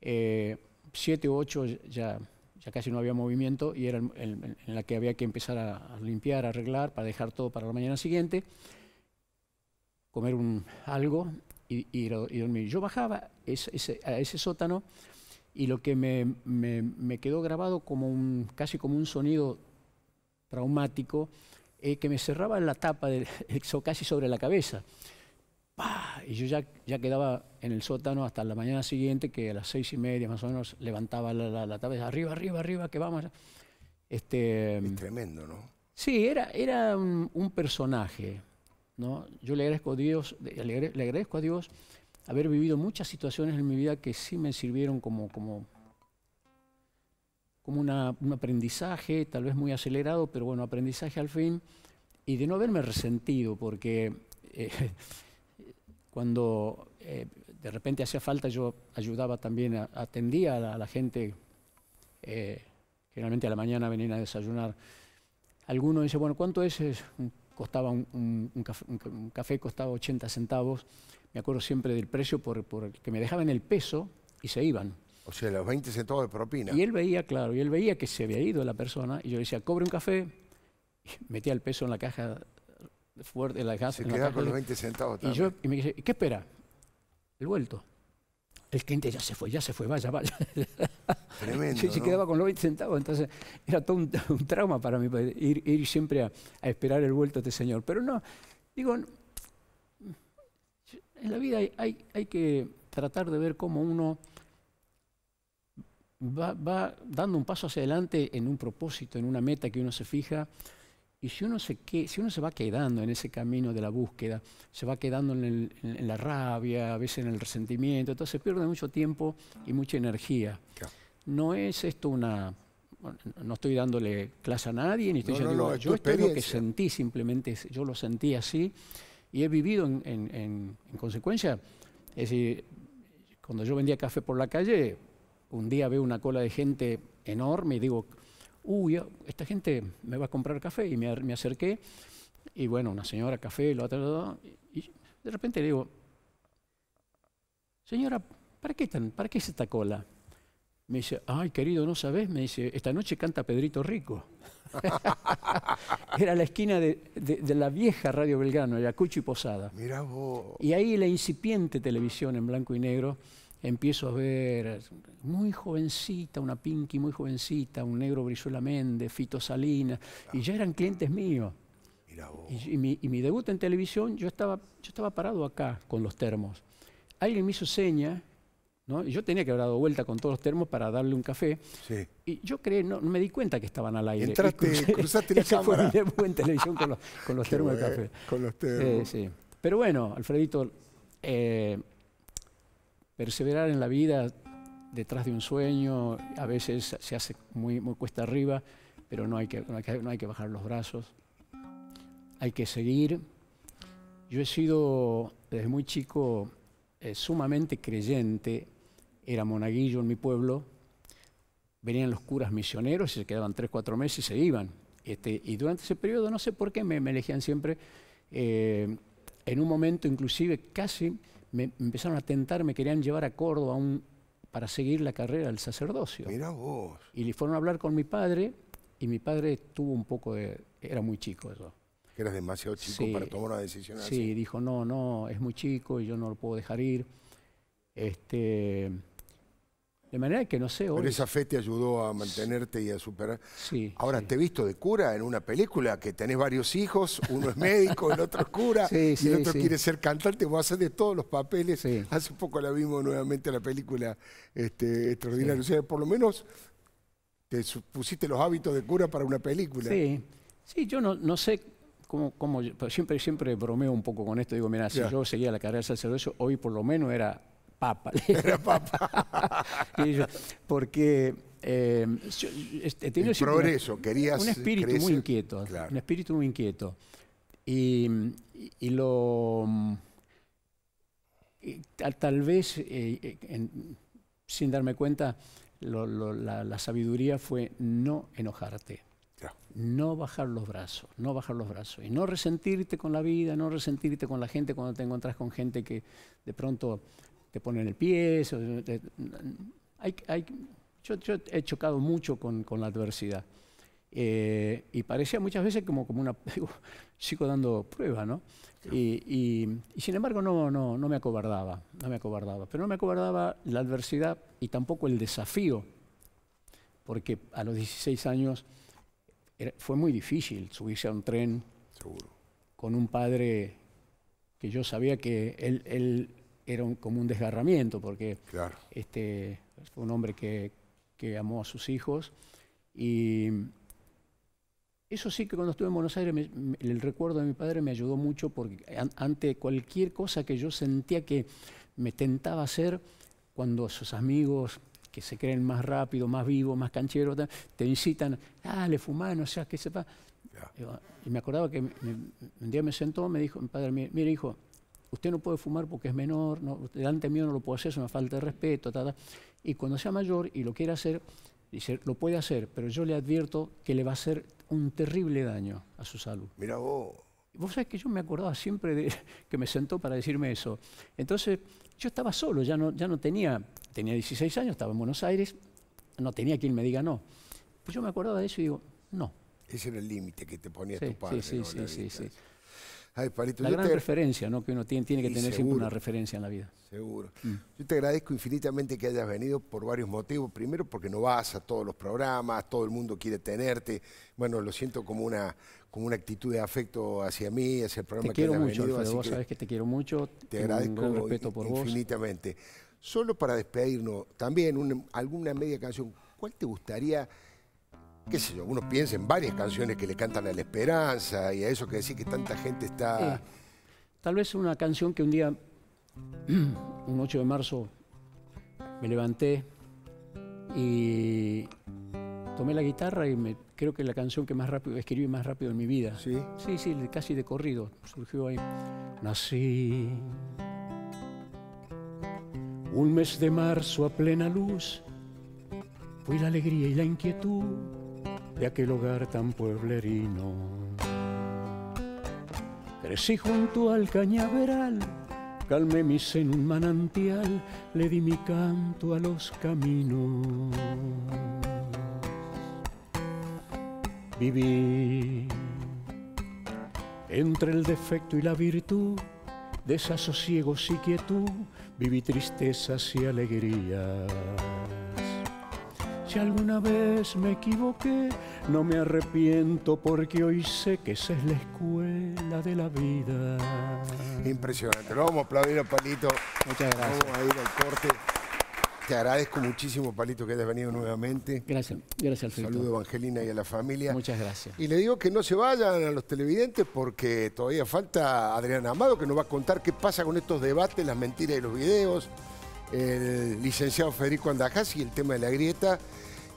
Eh, siete 7 ya ya casi no había movimiento y era en la que había que empezar a, limpiar, arreglar, para dejar todo para la mañana siguiente, comer algo y, dormir. Yo bajaba a ese sótano y lo que me, quedó grabado como un, casi como un sonido traumático eh, que me cerraba la tapa, casi sobre la cabeza. Y yo ya, ya quedaba en el sótano hasta la mañana siguiente, que a las seis y media más o menos levantaba la, la, cabeza, arriba, arriba, arriba, que vamos. Este, es mm, tremendo, ¿no? Sí, era, era un, personaje. ¿no? Yo le agradezco a Dios, le, agradezco a Dios haber vivido muchas situaciones en mi vida que sí me sirvieron como, como, como un aprendizaje, tal vez muy acelerado, pero bueno, aprendizaje al fin, y de no haberme resentido, porque eh, cuando eh, de repente hacía falta, yo ayudaba también, atendía a la, gente, eh, generalmente a la mañana venían a desayunar. Alguno dice, bueno, ¿cuánto es? Costaba un, café, costaba 80 centavos. Me acuerdo siempre del precio por, por que me dejaban el peso y se iban. O sea, los 20 centavos de propina. Y él veía, claro, y él veía que se había ido la persona y yo le decía, cobre un café, metía el peso en la caja se quedaba con los 20 centavos. Y, yo, y me dice, ¿qué espera? El vuelto. El cliente ya se fue, ya se fue, vaya, vaya. Tremendo. se quedaba con los 20 centavos, entonces era todo un, trauma para mí ir, siempre a, esperar el vuelto de este señor. Pero no, digo, en la vida hay, hay, que tratar de ver cómo uno va, va dando un paso hacia adelante en un propósito, en una meta que uno se fija y si uno, se que, si uno se va quedando en ese camino de la búsqueda, se va quedando en, la rabia, a veces en el resentimiento, entonces pierde mucho tiempo y mucha energía. No es esto una... No estoy dándole clase a nadie, ni estoy no, diciendo, yo lo que sentí, simplemente yo lo sentí así y he vivido en, en consecuencia. Es decir, cuando yo vendía café por la calle, un día veo una cola de gente enorme y digo, uy, oh, esta gente me va a comprar café. Y me, acerqué, y bueno, una señora, café, lo otro, y de repente le digo, señora, ¿para qué, tan, ¿para qué es esta cola? Me dice, ay querido, ¿no sabes? Me dice, esta noche canta Pedrito Rico. Era la esquina de, la vieja Radio Belgrano, Ayacucho y Posada. Y ahí la incipiente televisión en blanco y negro empiezo a ver muy jovencita, una Pinky muy jovencita, un negro Brizuela Méndez, Fito Salinas, y ya eran clientes míos. Y, mi, y, mi, debut en televisión, yo estaba, yo estaba parado acá con los termos. Alguien me hizo seña, ¿no? y yo tenía que haber dado vuelta con todos los termos para darle un café. Sí. Y yo creí, no, me di cuenta que estaban al aire. Entraste, cruzaste la cámara. fue mi debut en televisión con los, con los termos de café. Con los termos. Eh, sí. Pero bueno, Alfredito, eh, Perseverar en la vida detrás de un sueño a veces se hace muy, muy cuesta arriba, pero no hay, que, no hay, que, bajar los brazos. Hay que seguir. Yo he sido desde muy chico eh, sumamente creyente. Era monaguillo en mi pueblo. Venían los curas misioneros y se quedaban tres, cuatro meses y se iban. Este, y durante ese periodo, no sé por qué, me, elegían siempre. Eh, en un momento, inclusive, casi me empezaron a tentar, me querían llevar a Córdoba para seguir la carrera del sacerdocio. Mira vos. Y le fueron a hablar con mi padre y mi padre tuvo un poco de... Era muy chico eso. Que eras demasiado chico para tomar una decisión así. Sí, dijo, no, no, es muy chico y yo no lo puedo dejar ir. Este, de manera que no sé hoy. Pero esa fe te ayudó a mantenerte y a superar. Sí. Ahora, te he visto de cura en una película que tenés varios hijos, uno es médico, el otro es cura, y el otro quiere ser cantante, vos haces de todos los papeles. Hace poco la vimos nuevamente la película este, extraordinaria. O sea, por lo menos te pusiste los hábitos de cura para una película. Sí, sí yo no, no sé cómo, cómo siempre, siempre bromeo un poco con esto. Digo, mira, si yo seguía la carrera de sacerdocio, hoy por lo menos era papa. Era papa. porque eh, este, un espíritu muy inquieto, un espíritu muy inquieto. Y, lo tal, vez eh, eh, sin darme cuenta la, sabiduría fue no enojarte. No bajar los brazos, no bajar los brazos. Y no resentirte con la vida, no resentirte con la gente cuando te encuentras con gente que de pronto te ponen el pie, yo, he chocado mucho con, la adversidad. Eh, y parecía muchas veces como, como una... sigo dando prueba, ¿no? Y, sin embargo no, no, no me acobardaba, no me acobardaba. Pero no me acobardaba la adversidad y tampoco el desafío, porque a los 16 años fue muy difícil subirse a un tren con un padre que yo sabía que él era como un desgarramiento, porque este, fue un hombre que, que, amó a sus hijos. Y eso sí que cuando estuve en Buenos Aires, el recuerdo de mi padre me ayudó mucho, porque ante cualquier cosa que yo sentía que me tentaba hacer, cuando sus amigos que se creen más rápido, más vivo más canchero te incitan, dale, fumá, no sea que sepa. Y me acordaba que un día me sentó, me dijo, mi padre, mire hijo, usted no puede fumar porque es menor, no, delante mío no lo puede hacer, es una falta de respeto, y cuando sea mayor y lo quiera hacer, dice, lo puede hacer, pero yo le advierto que le va a hacer un terrible daño a su salud. Mira vos. Vos sabés que yo me acordaba siempre de que me sentó para decirme eso. Entonces, yo estaba solo, ya no, ya no tenía, tenía 16 años, estaba en Buenos Aires, no tenía quien me diga no. Pues yo me acordaba de eso y digo, no. Ese era el límite que te ponía tu padre. Sí, sí, sí, sí la gran referencia ¿no? que uno tiene, que tener siempre una referencia en la vida. Seguro. Mm. Yo te agradezco infinitamente que hayas venido por varios motivos. Primero, porque no vas a todos los programas, todo el mundo quiere tenerte. Bueno, lo siento como una, como una actitud de afecto hacia mí, hacia el programa te que quiero mucho, venido. Alfredo, vos sabés que te quiero mucho. Te agradezco respeto infinitamente. Solo para despedirnos, también alguna media canción, ¿cuál te gustaría qué sé yo, uno piensa en varias canciones que le cantan a la esperanza y a eso que decir que tanta gente está... tal vez una canción que un día, un 8 de marzo, me levanté y tomé la guitarra y me, creo que la canción que más rápido escribí más rápido en mi vida. Sí. Sí, sí, casi de corrido. Surgió ahí. Nací un mes de marzo a plena luz. Fui la alegría y la inquietud de aquel hogar tan pueblerino. Crecí junto al cañaveral, calmé mi en un manantial, le di mi canto a los caminos. Viví entre el defecto y la virtud, desasosiegos y quietud, viví tristezas y alegrías. Si alguna vez me equivoqué, no me arrepiento porque hoy sé que esa es la escuela de la vida. Impresionante, lo vamos a aplaudir a Palito. Muchas gracias. Vamos a ir al corte. Te agradezco muchísimo, Palito, que hayas venido nuevamente. Gracias, gracias, Alfredo. Saludo a Evangelina y a la familia. Muchas gracias. Y le digo que no se vayan a los televidentes porque todavía falta Adriana Amado, que nos va a contar qué pasa con estos debates, las mentiras y los videos. El licenciado Federico Andajás y el tema de la grieta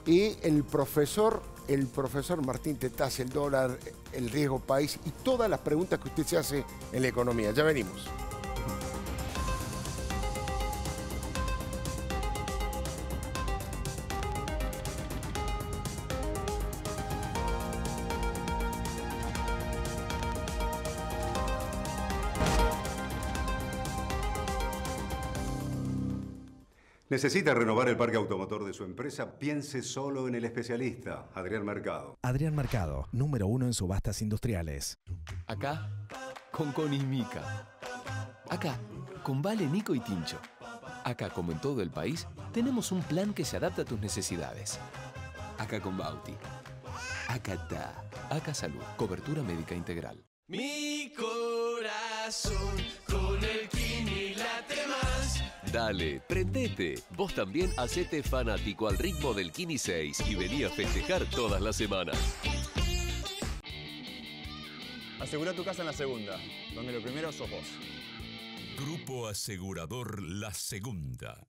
y el profesor, el profesor Martín Tetaz, el dólar, el riesgo país y todas las preguntas que usted se hace en la economía. Ya venimos. ¿Necesita renovar el parque automotor de su empresa? Piense solo en el especialista, Adrián Mercado. Adrián Mercado, número uno en subastas industriales. Acá, con Connie Acá, con Vale, Nico y Tincho. Acá, como en todo el país, tenemos un plan que se adapta a tus necesidades. Acá con Bauti. Acá está. Acá Salud. Cobertura médica integral. Mi corazón con el Dale, prendete. Vos también hacete fanático al ritmo del Kini 6 y vení a festejar todas las semanas. Asegura tu casa en la segunda, donde lo primero sos vos. Grupo Asegurador La Segunda.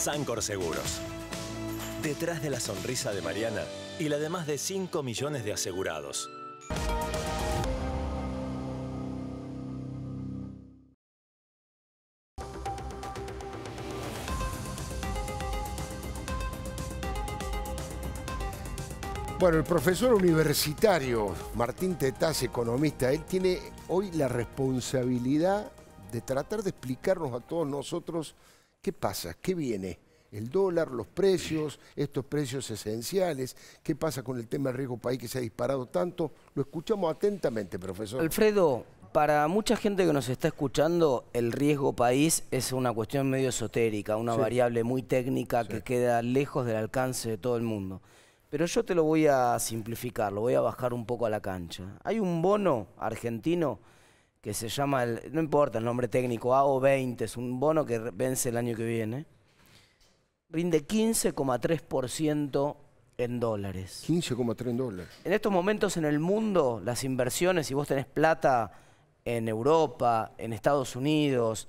Sancor Seguros. Detrás de la sonrisa de Mariana y la de más de 5 millones de asegurados. Bueno, el profesor universitario Martín Tetaz, economista, él tiene hoy la responsabilidad de tratar de explicarnos a todos nosotros ¿Qué pasa? ¿Qué viene? El dólar, los precios, estos precios esenciales, ¿qué pasa con el tema del riesgo país que se ha disparado tanto? Lo escuchamos atentamente, profesor. Alfredo, para mucha gente que nos está escuchando, el riesgo país es una cuestión medio esotérica, una variable muy técnica que queda lejos del alcance de todo el mundo. Pero yo te lo voy a simplificar, lo voy a bajar un poco a la cancha. Hay un bono argentino que se llama, no importa el nombre técnico, AO20, es un bono que vence el año que viene, rinde 15,3% en dólares. 15,3 en dólares. En estos momentos en el mundo, las inversiones, si vos tenés plata en Europa, en Estados Unidos,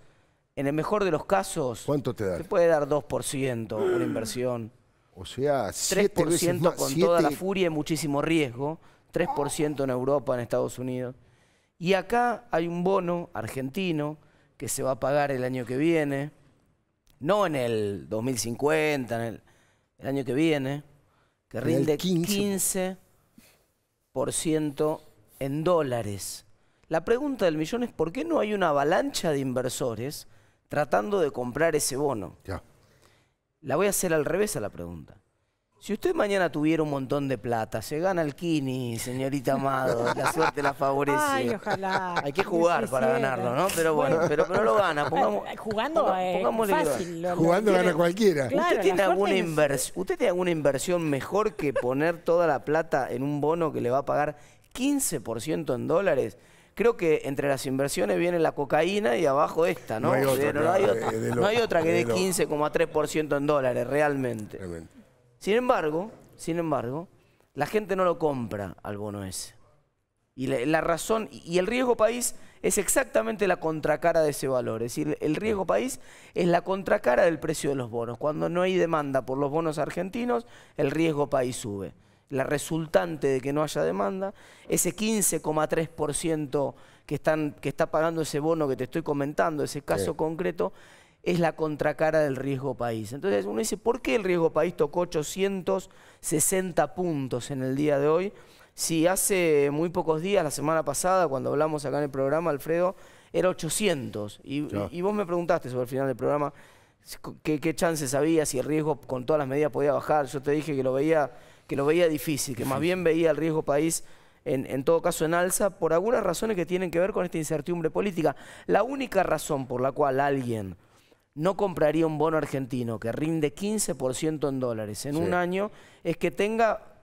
en el mejor de los casos... ¿Cuánto te da? Te puede dar 2% una inversión. O sea, 7 3% con toda la furia y muchísimo riesgo. 3% en Europa, en Estados Unidos. Y acá hay un bono argentino que se va a pagar el año que viene, no en el 2050, en el, año que viene, que rinde 15%, 15 en dólares. La pregunta del millón es por qué no hay una avalancha de inversores tratando de comprar ese bono. Ya. La voy a hacer al revés a la pregunta. Si usted mañana tuviera un montón de plata, se gana el Kini, señorita Amado, la suerte la favorece. Ay, ojalá. Hay que jugar para ganarlo, ¿no? Pero bueno, pero, no lo gana. jugando es eh, fácil. jugando gana cualquiera. ¿Usted, tiene alguna ¿Usted tiene alguna inversión mejor que poner toda la plata en un bono que le va a pagar 15% en dólares? creo que entre las inversiones viene la cocaína y abajo esta, ¿no? No hay otra, que dé 15,3% en dólares, realmente. Sin embargo, sin embargo, la gente no lo compra al bono ese. Y la, razón y el riesgo país es exactamente la contracara de ese valor. Es decir, el riesgo país es la contracara del precio de los bonos. Cuando no hay demanda por los bonos argentinos, el riesgo país sube. La resultante de que no haya demanda, ese 15,3% que, que está pagando ese bono que te estoy comentando, ese caso concreto, es la contracara del riesgo país. Entonces uno dice, ¿por qué el riesgo país tocó 860 puntos en el día de hoy? Si hace muy pocos días, la semana pasada, cuando hablamos acá en el programa, Alfredo, era 800. Y, vos me preguntaste sobre el final del programa qué, chances había, si el riesgo con todas las medidas podía bajar. Yo te dije que lo veía, que lo veía difícil, que más bien veía el riesgo país en, en, todo caso en alza, por algunas razones que tienen que ver con esta incertidumbre política. La única razón por la cual alguien no compraría un bono argentino que rinde 15% en dólares en un año es que tenga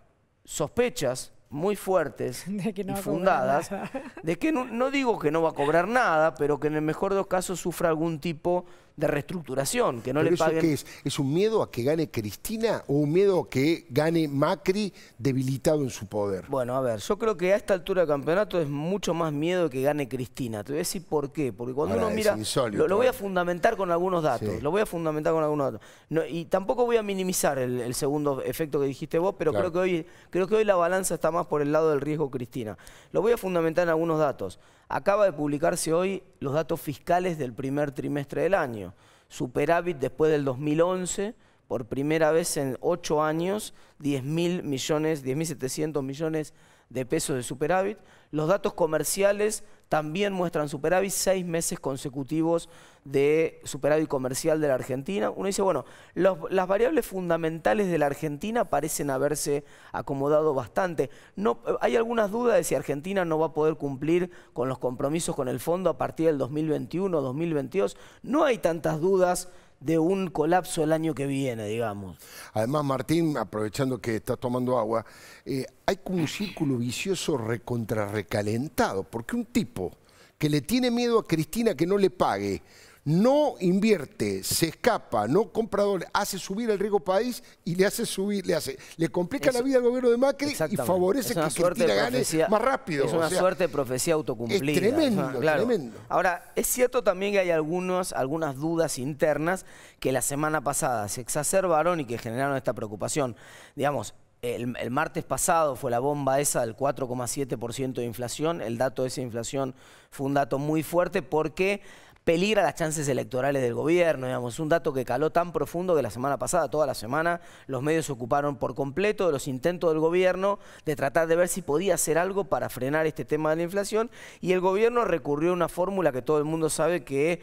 sospechas muy fuertes y fundadas de que no, digo que no va a cobrar nada, pero que en el mejor de los casos sufra algún tipo de de reestructuración, que no le paguen... es? un miedo a que gane Cristina o un miedo a que gane Macri debilitado en su poder? Bueno, a ver, yo creo que a esta altura del campeonato es mucho más miedo que gane Cristina. Te voy a decir por qué, porque cuando uno mira... Eh. lo, voy a fundamentar con algunos datos, lo voy a fundamentar con algunos datos. y tampoco voy a minimizar el, segundo efecto que dijiste vos, pero creo, que hoy, creo que hoy la balanza está más por el lado del riesgo Cristina. Lo voy a fundamentar en algunos datos. Acaba de publicarse hoy los datos fiscales del primer trimestre del año. Superávit después del 2011, por primera vez en ocho años, millones, 10.700 millones de pesos de superávit. Los datos comerciales también muestran superávit seis meses consecutivos de superávit comercial de la Argentina. Uno dice, bueno, las variables fundamentales de la Argentina parecen haberse acomodado bastante. No, hay algunas dudas de si Argentina no va a poder cumplir con los compromisos con el fondo a partir del 2021, 2022. No hay tantas dudas de un colapso el año que viene, digamos. Además, Martín, aprovechando que estás tomando agua, eh, hay como un círculo vicioso recontrarrecalentado, porque un tipo que le tiene miedo a Cristina que no le pague, no invierte, se escapa, no compra dólares, hace subir el riesgo país y le hace subir, le hace, le complica la vida al gobierno de Macri y favorece que Cristina gane más rápido. Es una suerte de profecía autocumplida. tremendo, tremendo. Ahora, es cierto también que hay algunas dudas internas que la semana pasada se exacerbaron y que generaron esta preocupación. Digamos, el, el, martes pasado fue la bomba esa del 4,7% de inflación. El dato de esa inflación fue un dato muy fuerte porque peligra las chances electorales del gobierno, digamos, un dato que caló tan profundo que la semana pasada, toda la semana, los medios se ocuparon por completo de los intentos del gobierno de tratar de ver si podía hacer algo para frenar este tema de la inflación y el gobierno recurrió a una fórmula que todo el mundo sabe que es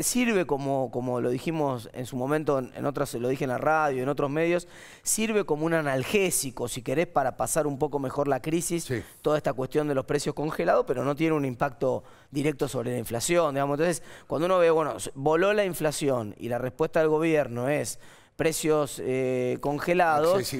sirve como, como lo dijimos en su momento, en, lo dije en la radio, en otros medios, sirve como un analgésico, si querés, para pasar un poco mejor la crisis, toda esta cuestión de los precios congelados, pero no tiene un impacto directo sobre la inflación, digamos. Entonces, cuando uno ve, bueno, voló la inflación y la respuesta del gobierno es precios eh, congelados,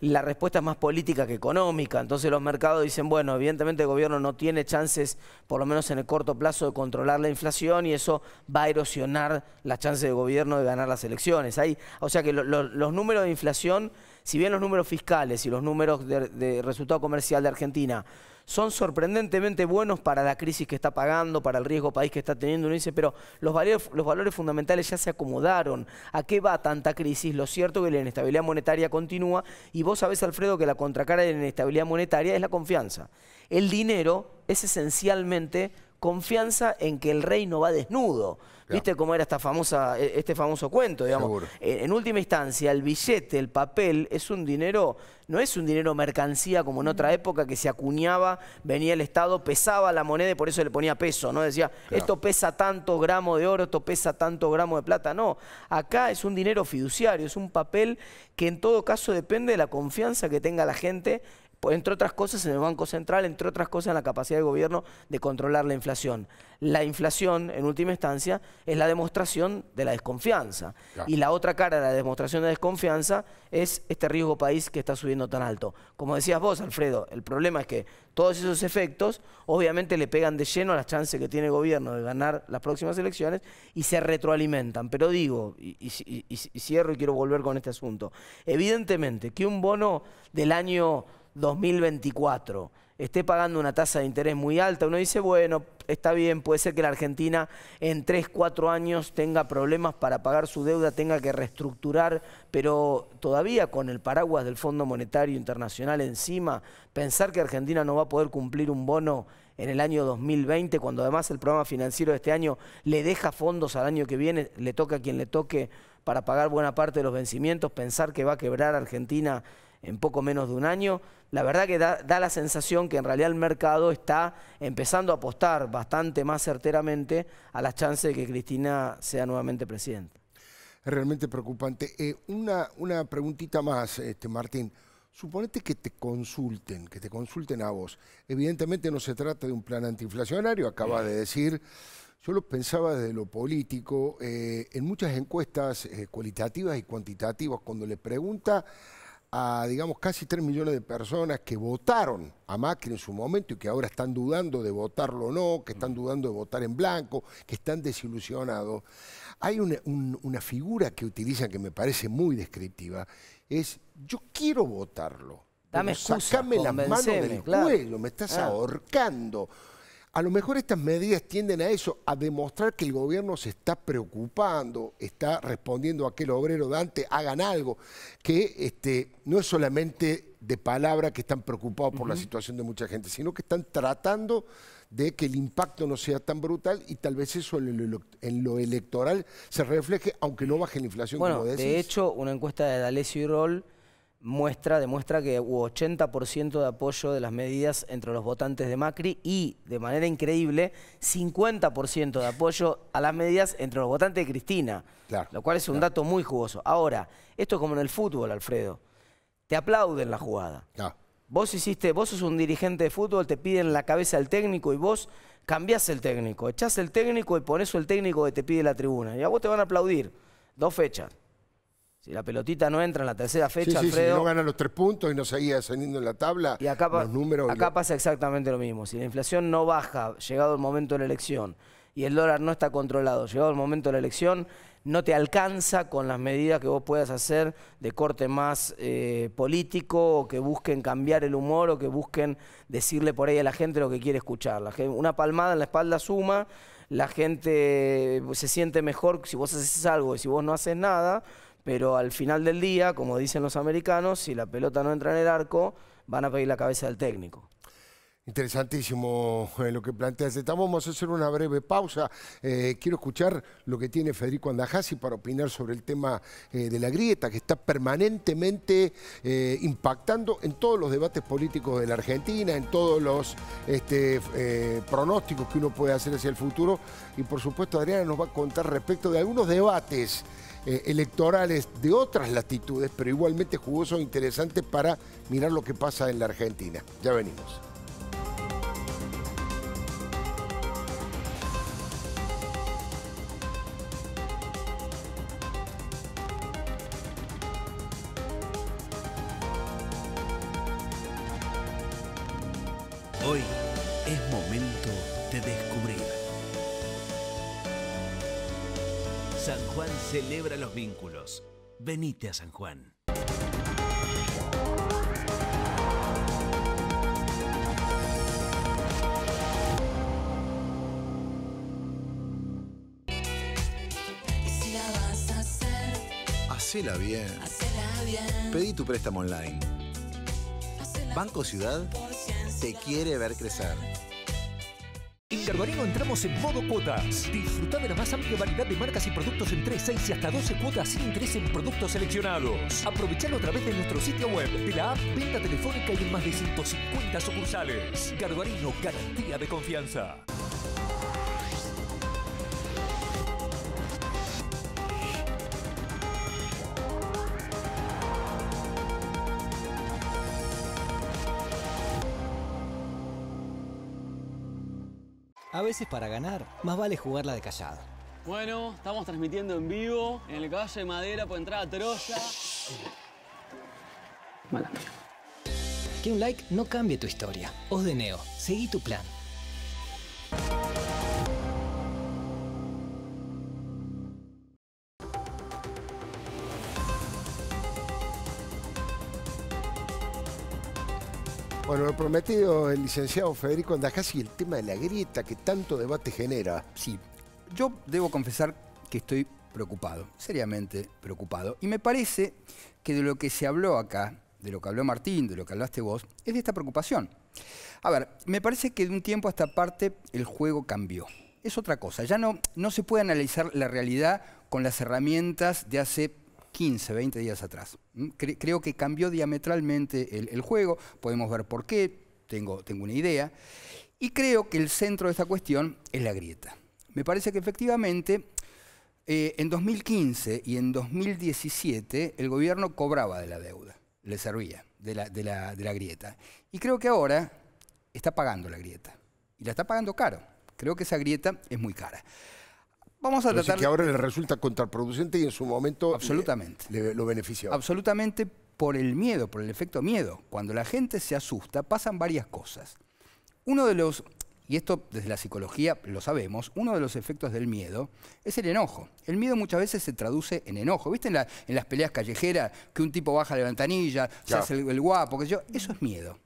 la respuesta es más política que económica. Entonces los mercados dicen, bueno, evidentemente el gobierno no tiene chances, por lo menos en el corto plazo, de controlar la inflación y eso va a erosionar las chances de gobierno de ganar las elecciones. o sea que los números de inflación, si bien los números fiscales y los números de, de resultado comercial de Argentina son sorprendentemente buenos para la crisis que está pagando, para el riesgo país que está teniendo. Uno dice, pero los valores, los valores fundamentales ya se acomodaron. ¿A qué va tanta crisis? Lo cierto es que la inestabilidad monetaria continúa y vos sabés, Alfredo, que la contracara de la inestabilidad monetaria es la confianza. El dinero es esencialmente confianza en que el rey no va desnudo. ¿Viste cómo era esta famosa, eh, este famoso cuento? Digamos? En, última instancia, el billete, el papel, es un dinero, no es un dinero mercancía como en otra mm. época que se acuñaba, venía el Estado, pesaba la moneda y por eso le ponía peso, ¿no? Decía, esto pesa tanto gramo de oro, esto pesa tanto gramo de plata. No, acá es un dinero fiduciario, es un papel que en todo caso depende de la confianza que tenga la gente pues, entre otras cosas, en el Banco Central, entre otras cosas, en la capacidad del gobierno de controlar la inflación. La inflación, en última instancia, es la demostración de la desconfianza. Y la otra cara de la demostración de desconfianza es este riesgo país que está subiendo tan alto. Como decías vos, Alfredo, el problema es que todos esos efectos obviamente le pegan de lleno a las chances que tiene el gobierno de ganar las próximas elecciones y se retroalimentan. Pero digo, y cierro y quiero volver con este asunto, evidentemente que un bono del año 2024 esté pagando una tasa de interés muy alta, uno dice, bueno, está bien, puede ser que la Argentina en 3, 4 años tenga problemas para pagar su deuda, tenga que reestructurar, pero todavía con el paraguas del Fondo Monetario Internacional encima, pensar que Argentina no va a poder cumplir un bono en el año 2020, cuando además el programa financiero de este año le deja fondos al año que viene, le toca a quien le toque para pagar buena parte de los vencimientos, pensar que va a quebrar Argentina en poco menos de un año, la verdad que da, la sensación que en realidad el mercado está empezando a apostar bastante más certeramente a las chances de que Cristina sea nuevamente presidenta. Realmente preocupante. Eh, una, una preguntita más, este, Martín. Suponete que te consulten, que te consulten a vos. Evidentemente no se trata de un plan antiinflacionario, acaba de decir. Yo lo pensaba desde lo político. Eh, en muchas encuestas eh, cualitativas y cuantitativas, cuando le pregunta a, digamos, casi 3 millones de personas que votaron a Macri en su momento y que ahora están dudando de votarlo o no, que están dudando de votar en blanco, que están desilusionados. Hay una, figura que utilizan que me parece muy descriptiva, es yo quiero votarlo. Dame sacame las manos del pueblo, cuello, me estás ah. ahorcando. A lo mejor estas medidas tienden a eso, a demostrar que el gobierno se está preocupando, está respondiendo a que el obrero Dante, hagan algo, que este, no es solamente de palabra que están preocupados por la situación de mucha gente, sino que están tratando de que el impacto no sea tan brutal y tal vez eso en lo, electoral se refleje, aunque no baje la inflación. como de hecho, una encuesta de D'Alessio y Roll muestra, demuestra que hubo 80% de apoyo de las medidas entre los votantes de Macri y, de manera increíble, 50% de apoyo a las medidas entre los votantes de Cristina, lo cual es un dato muy jugoso. Ahora, esto es como en el fútbol, Alfredo, te aplauden la jugada. Ah. Vos hiciste, vos sos un dirigente de fútbol, te piden la cabeza al técnico y vos cambiás el técnico, echás el técnico y por eso el técnico que te pide la tribuna. Y a vos te van a aplaudir. Dos fechas. Si la pelotita no entra en la tercera fecha, Si no gana los tres puntos y no seguía ascendiendo en la tabla, acá, los números. Acá pasa exactamente lo mismo. Si la inflación no baja, llegado el momento de la elección, y el dólar no está controlado, llegado el momento de la elección, no te alcanza con las medidas que vos puedas hacer de corte más eh, político o que busquen cambiar el humor o que busquen decirle por ahí a la gente lo que quiere escuchar. una palmada en la espalda suma, la gente se siente mejor si vos haces algo y si vos no haces nada, pero al final del día, como dicen los americanos, si la pelota no entra en el arco, van a pedir la cabeza del técnico. Interesantísimo eh, lo que plantea Estamos, vamos a hacer una breve pausa. Eh, quiero escuchar lo que tiene Federico Andajasi para opinar sobre el tema eh, de la grieta, que está permanentemente impactando en todos los debates políticos de la Argentina, en todos los este, pronósticos que uno puede hacer hacia el futuro. Y por supuesto, Adriana nos va a contar respecto de algunos debates eh, electorales de otras latitudes, pero igualmente jugoso e interesantes para mirar lo que pasa en la Argentina. Ya venimos. Hoy Celebra los vínculos. Venite a San Juan. Hacela bien. bien. Pedí tu préstamo online. Banco Ciudad te quiere ver crecer. En Garbarino entramos en modo cuotas. Disfruta de la más amplia variedad de marcas y productos en 3, 6 y hasta 12 cuotas sin interés en productos seleccionados. Aprovechalo a través de nuestro sitio web, de la app, venta telefónica y en más de 150 sucursales. Garbarino, garantía de confianza. A veces para ganar, más vale jugarla de callado. Bueno, estamos transmitiendo en vivo en el caballo de madera por entrada troya. Que un like no cambie tu historia. Os de Neo, seguí tu plan. Bueno, lo prometido el licenciado Federico Andajasi, el tema de la grieta que tanto debate genera. Sí, yo debo confesar que estoy preocupado, seriamente preocupado. Y me parece que de lo que se habló acá, de lo que habló Martín, de lo que hablaste vos, es de esta preocupación. A ver, me parece que de un tiempo a esta parte el juego cambió. Es otra cosa, ya no, no se puede analizar la realidad con las herramientas de hace 15, 20 días atrás. Mm, creo que cambió diametralmente el, juego, podemos ver por qué, tengo, tengo una idea, y creo que el centro de esta cuestión es la grieta. Me parece que efectivamente eh, en 2015 y en 2017 el gobierno cobraba de la deuda, le servía de la grieta. Y creo que ahora está pagando la grieta, y la está pagando caro. Creo que esa grieta es muy cara. Vamos a tratar. que ahora le resulta contraproducente y en su momento. Absolutamente. lo benefició. Absolutamente por el miedo, por el efecto miedo. Cuando la gente se asusta, pasan varias cosas. Uno de los. Y esto desde la psicología lo sabemos, uno de los efectos del miedo es el enojo. El miedo muchas veces se traduce en enojo. ¿Viste en, las peleas callejeras que un tipo baja la ventanilla, se hace el, guapo, que yo? Eso es miedo.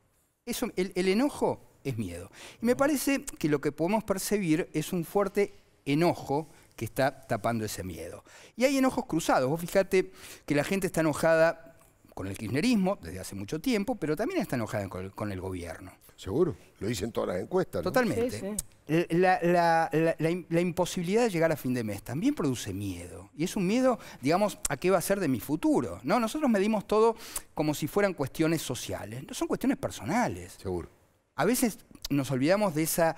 Eso, el, el enojo es miedo. Y me parece que lo que podemos percibir es un fuerte enojo que está tapando ese miedo. Y hay enojos cruzados. Vos fijate que la gente está enojada con el kirchnerismo desde hace mucho tiempo, pero también está enojada con el, gobierno. Seguro, lo dicen todas las encuestas. Totalmente. Eh, la, la, imposibilidad de llegar a fin de mes también produce miedo. Y es un miedo, digamos, a qué va a ser de mi futuro. ¿no? Nosotros medimos todo como si fueran cuestiones sociales. No son cuestiones personales. Seguro. A veces nos olvidamos de esa,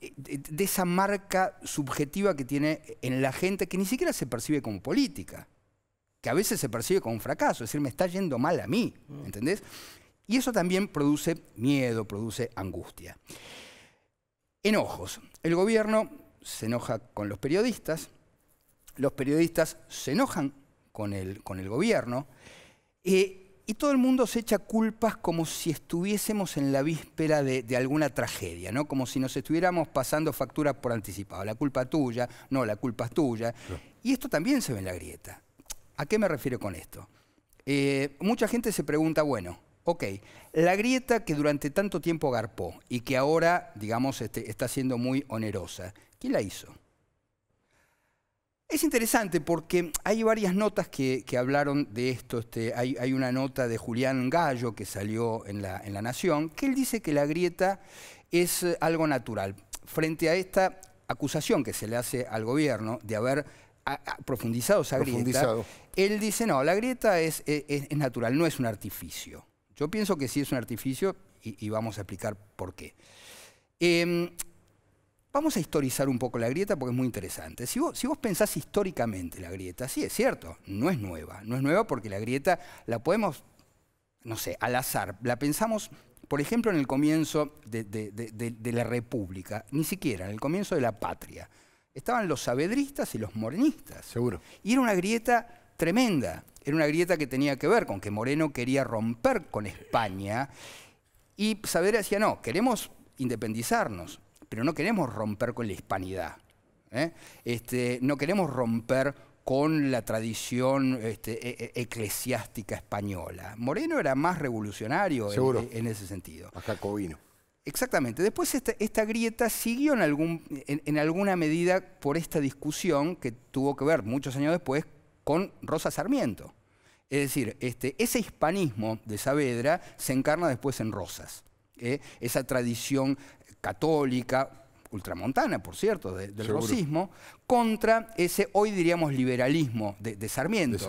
eh, de esa marca subjetiva que tiene en la gente que ni siquiera se percibe como política, que a veces se percibe como un fracaso, es decir, me está yendo mal a mí, mm. ¿entendés? Y eso también produce miedo, produce angustia. Enojos. El gobierno se enoja con los periodistas, los periodistas se enojan con el, con el gobierno, eh, y todo el mundo se echa culpas como si estuviésemos en la víspera de, alguna tragedia, ¿no? Como si nos estuviéramos pasando facturas por anticipado. La culpa tuya, no, la culpa es tuya. Y esto también se ve en la grieta. ¿A qué me refiero con esto? Eh, mucha gente se pregunta, bueno, ok, la grieta que durante tanto tiempo garpó y que ahora, digamos, este, está siendo muy onerosa, ¿quién la hizo? Es interesante porque hay varias notas que, hablaron de esto. Este, hay, una nota de Julián Gallo que salió en la, Nación, que él dice que la grieta es eh, algo natural. Frente a esta acusación que se le hace al gobierno de haber profundizado esa grieta, él dice, no, la grieta es, natural, no es un artificio. Yo pienso que sí es un artificio y, vamos a explicar por qué. Em, Vamos a historizar un poco la grieta porque es muy interesante. Si vos, pensás históricamente la grieta, sí, es cierto, no es nueva. No es nueva porque la grieta la podemos, no sé, al azar. La pensamos, por ejemplo, en el comienzo de, la República, ni siquiera, en el comienzo de la patria. Estaban los sabedristas y los morenistas. Seguro. Y era una grieta tremenda. Era una grieta que tenía que ver con que Moreno quería romper con España y Saavedra decía, no, queremos independizarnos pero no queremos romper con la hispanidad. ¿eh? Este, no queremos romper con la tradición este, e, e, eclesiástica española. Moreno era más revolucionario en, e, ese sentido. jacobino. Exactamente. Después esta, grieta siguió en, alguna medida por esta discusión que tuvo que ver muchos años después con Rosa Sarmiento. Es decir, este, ese hispanismo de Saavedra se encarna después en Rosas. ¿eh? Esa tradición católica, ultramontana, por cierto, del rosismo, contra ese, hoy diríamos, liberalismo de, Sarmiento.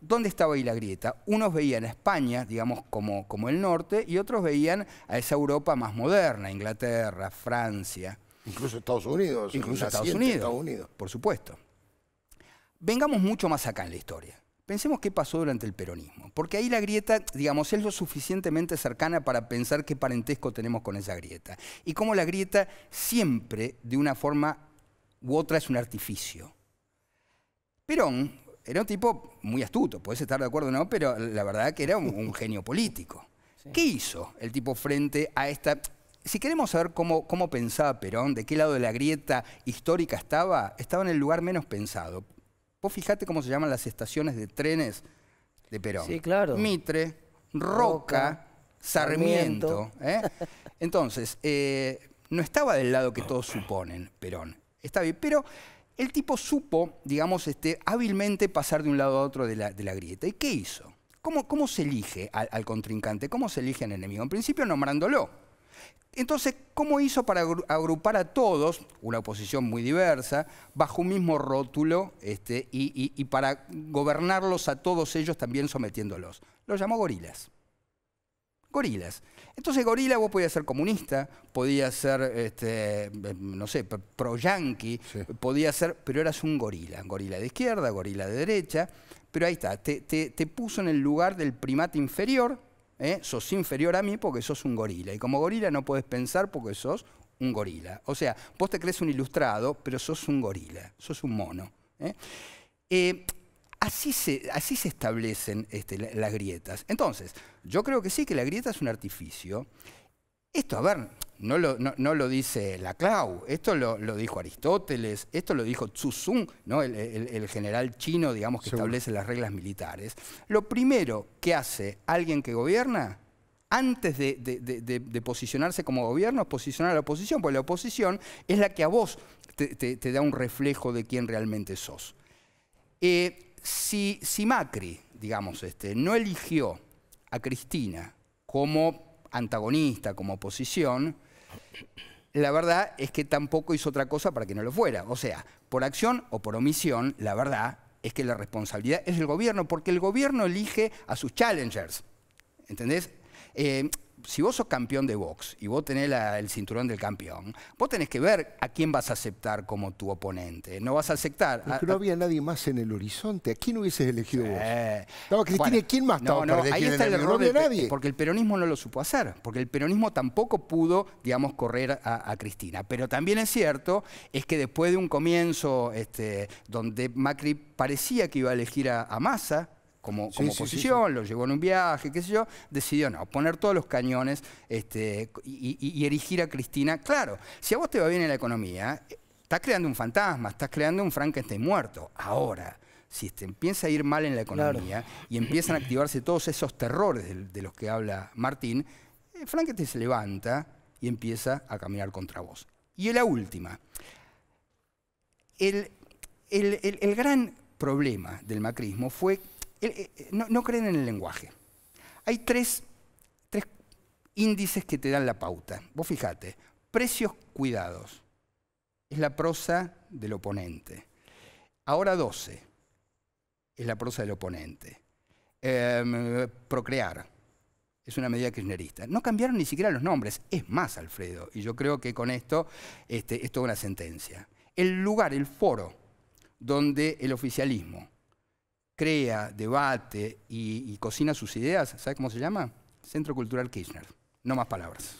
¿Dónde estaba ahí la grieta? Unos veían a España, digamos, como, como el norte, y otros veían a esa Europa más moderna, Inglaterra, Francia. Incluso Estados Unidos. Incluso Estados Unidos. Por supuesto. Vengamos mucho más acá en la historia. Pensemos qué pasó durante el peronismo, porque ahí la grieta, digamos, es lo suficientemente cercana para pensar qué parentesco tenemos con esa grieta. Y cómo la grieta siempre, de una forma u otra, es un artificio. Perón era un tipo muy astuto, puedes estar de acuerdo o no, pero la verdad que era un, genio político. ¿Qué hizo el tipo frente a esta... Si queremos saber cómo, cómo pensaba Perón, de qué lado de la grieta histórica estaba, estaba en el lugar menos pensado. Vos fijate cómo se llaman las estaciones de trenes de Perón. Sí, claro. Mitre, Roca, Sarmiento. ¿eh? Entonces, eh, no estaba del lado que todos suponen Perón. Está bien, pero el tipo supo, digamos, este, hábilmente pasar de un lado a otro de la, grieta. ¿Y qué hizo? ¿Cómo, cómo se elige al, al contrincante? ¿Cómo se elige al enemigo? En principio nombrándolo. Entonces, ¿cómo hizo para agrupar a todos, una oposición muy diversa, bajo un mismo rótulo este, y, para gobernarlos a todos ellos también sometiéndolos? Los llamó gorilas. Gorilas. Entonces, gorila vos podías ser comunista, podías ser, este, no sé, pro-yanqui, podías ser, pero eras un gorila. Gorila de izquierda, gorila de derecha, pero ahí está, te, te puso en el lugar del primate inferior ¿eh? sos inferior a mí porque sos un gorila. Y como gorila no puedes pensar porque sos un gorila. O sea, vos te crees un ilustrado, pero sos un gorila, sos un mono. ¿eh? Eh, así, se, así se establecen este, las grietas. Entonces, yo creo que sí, que la grieta es un artificio. Esto, a ver, no lo, no, no dice Laclau, esto lo, dijo Aristóteles, esto lo dijo Tzu ¿no? el, general chino digamos, que establece las reglas militares. Lo primero que hace alguien que gobierna, antes de, posicionarse como gobierno, es posicionar a la oposición, porque la oposición es la que a vos te, da un reflejo de quién realmente sos. Eh, si, si, Macri, digamos, este, no eligió a Cristina como antagonista, como oposición, la verdad es que tampoco hizo otra cosa para que no lo fuera. O sea, por acción o por omisión, la verdad es que la responsabilidad es del gobierno, porque el gobierno elige a sus challengers. ¿Entendés? Eh, si vos sos campeón de box y vos tenés el cinturón del campeón, vos tenés que ver a quién vas a aceptar como tu oponente. No vas a aceptar. Porque no había nadie más en el horizonte. ¿A quién hubieses elegido vos? No, Cristina, ¿quién más no, no, ahí está el, error nadie. Porque el peronismo no lo supo hacer. Porque el peronismo tampoco pudo, digamos, correr a, Cristina. Pero también es cierto, es que después de un comienzo este, donde Macri parecía que iba a elegir a, a Massa, como, oposición, posición, lo llevó en un viaje, qué sé yo, decidió no, poner todos los cañones este, y, erigir a Cristina. Claro, si a vos te va bien en la economía, estás creando un fantasma, estás creando un Frankenstein muerto. Ahora si te empieza a ir mal en la economía y empiezan a activarse todos esos terrores de, los que habla Martín, eh, Frankenstein se levanta y empieza a caminar contra vos. Y la última, el gran problema del macrismo fue eh, eh, no, creen en el lenguaje. Hay tres, índices que te dan la pauta. Vos fijate, precios cuidados. Es la prosa del oponente. Ahora 12. Es la prosa del oponente. Em, procrear. Es una medida kirchnerista. No cambiaron ni siquiera los nombres. Es más, Alfredo. Y yo creo que con esto este, es toda una sentencia. El lugar, el foro donde el oficialismo crea, debate y, cocina sus ideas, ¿sabe cómo se llama? Centro Cultural Kirchner. No más palabras.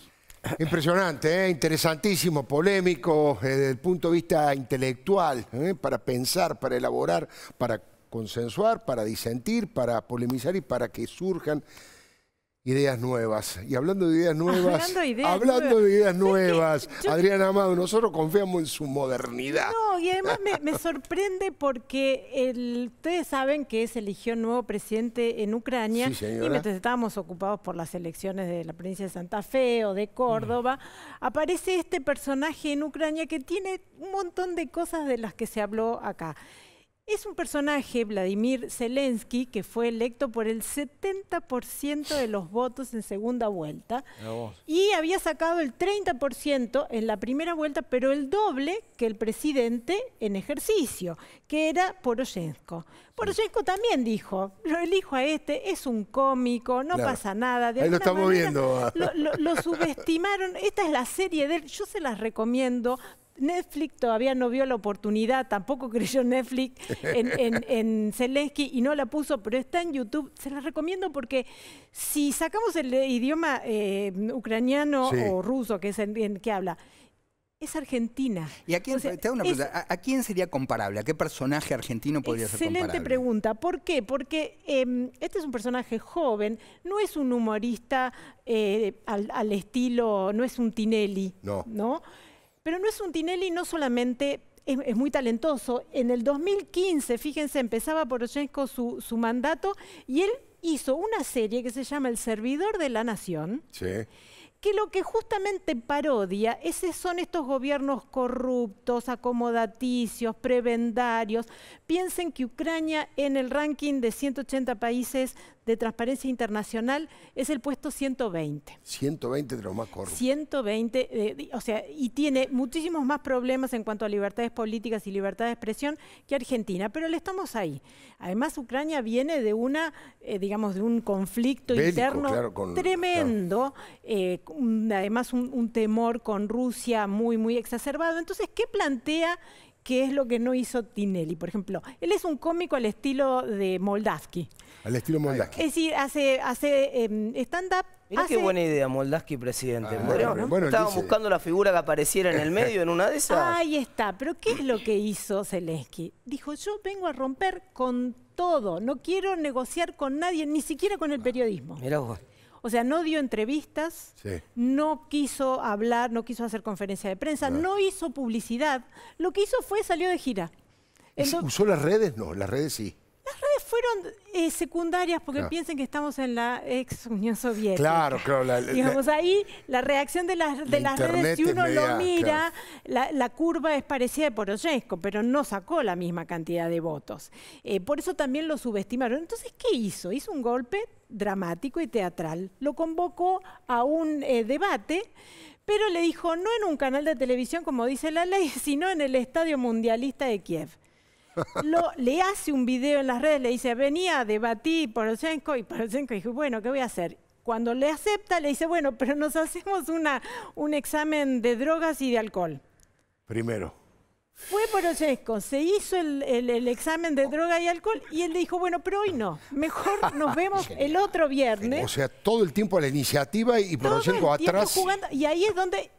Impresionante, ¿eh? interesantísimo, polémico, eh, desde el punto de vista intelectual, ¿eh? para pensar, para elaborar, para consensuar, para disentir, para polemizar y para que surjan ideas nuevas. Y hablando de ideas nuevas, hablando de ideas nuevas, Adriana Amado, nosotros confiamos en su modernidad. No, y además me, sorprende porque el, ustedes saben que se eligió un nuevo presidente en Ucrania y mientras estábamos ocupados por las elecciones de la provincia de Santa Fe o de Córdoba, mm. aparece este personaje en Ucrania que tiene un montón de cosas de las que se habló acá. Es un personaje, Vladimir Zelensky, que fue electo por el 70% de los votos en segunda vuelta y había sacado el 30% en la primera vuelta, pero el doble que el presidente en ejercicio, que era Poroshenko. Poroshenko también dijo, lo elijo a este, es un cómico, no pasa nada. De Ahí lo estamos viendo. lo subestimaron. Esta es la serie de él, yo se las recomiendo Netflix todavía no vio la oportunidad, tampoco creyó Netflix en, Zelensky y no la puso, pero está en YouTube. Se la recomiendo porque si sacamos el idioma eh, ucraniano o ruso, que es que habla, es argentina. ¿Y a quién, ¿a, quién sería comparable? ¿A qué personaje argentino podría ser comparable? Excelente pregunta. ¿Por qué? Porque em, este es un personaje joven, no es un humorista eh, al, al, estilo, no es un Tinelli, ¿no? ¿no? Pero no es un Tinelli no solamente es, muy talentoso. En el 2015, fíjense, empezaba Poroshenko su, su mandato y él hizo una serie que se llama El Servidor de la Nación. Sí que lo que justamente parodia son estos gobiernos corruptos, acomodaticios, prebendarios. Piensen que Ucrania en el ranking de 180 países de transparencia internacional es el puesto 120. 120 de los más corruptos. 120, eh, o sea, y tiene muchísimos más problemas en cuanto a libertades políticas y libertad de expresión que Argentina, pero le estamos ahí. Además, Ucrania viene de una, eh, digamos, de un conflicto interno tremendo. Eh, además un, temor con Rusia muy, muy exacerbado. Entonces, ¿qué plantea que es lo que no hizo Tinelli. Por ejemplo, él es un cómico al estilo de Moldavsky. Al estilo Moldavsky. Es decir, hace, hace em, stand-up. Mirá qué buena idea, Moldavsky presidente. Estaba ah, bueno, buscando la figura que apareciera en el medio en una de esas. Ahí está. Pero ¿qué es lo que hizo Zelensky? Dijo, yo vengo a romper con todo. No quiero negociar con nadie, ni siquiera con el periodismo. Mirá vos. O sea, no dio entrevistas, no quiso hablar, no quiso hacer conferencia de prensa, no. hizo publicidad. Lo que hizo fue salió de gira. ¿Usó las redes? No, las redes sí. Las redes fueron eh, secundarias porque piensen que estamos en la ex Unión Soviética. Claro, claro. Digamos, ahí la reacción de las, redes, si uno lo mira, la, curva es parecida de Poroshenko, pero no sacó la misma cantidad de votos. Eh, por eso también lo subestimaron. Entonces, ¿qué hizo? Hizo un golpe dramático y teatral. Lo convocó a un eh, debate, pero le dijo no en un canal de televisión, como dice la ley, sino en el Estadio Mundialista de Kiev le hace un video en las redes, le dice, venía, debatí Poroshenko, y Poroshenko dijo, bueno, ¿qué voy a hacer? Cuando le acepta, le dice, bueno, pero nos hacemos una, un examen de drogas y de alcohol. Primero. Fue Poroshenko, se hizo el, examen de droga y alcohol y él le dijo, bueno, pero hoy no, mejor nos vemos el otro viernes. O sea, todo el tiempo a la iniciativa y Poroshenko atrás. y ahí es donde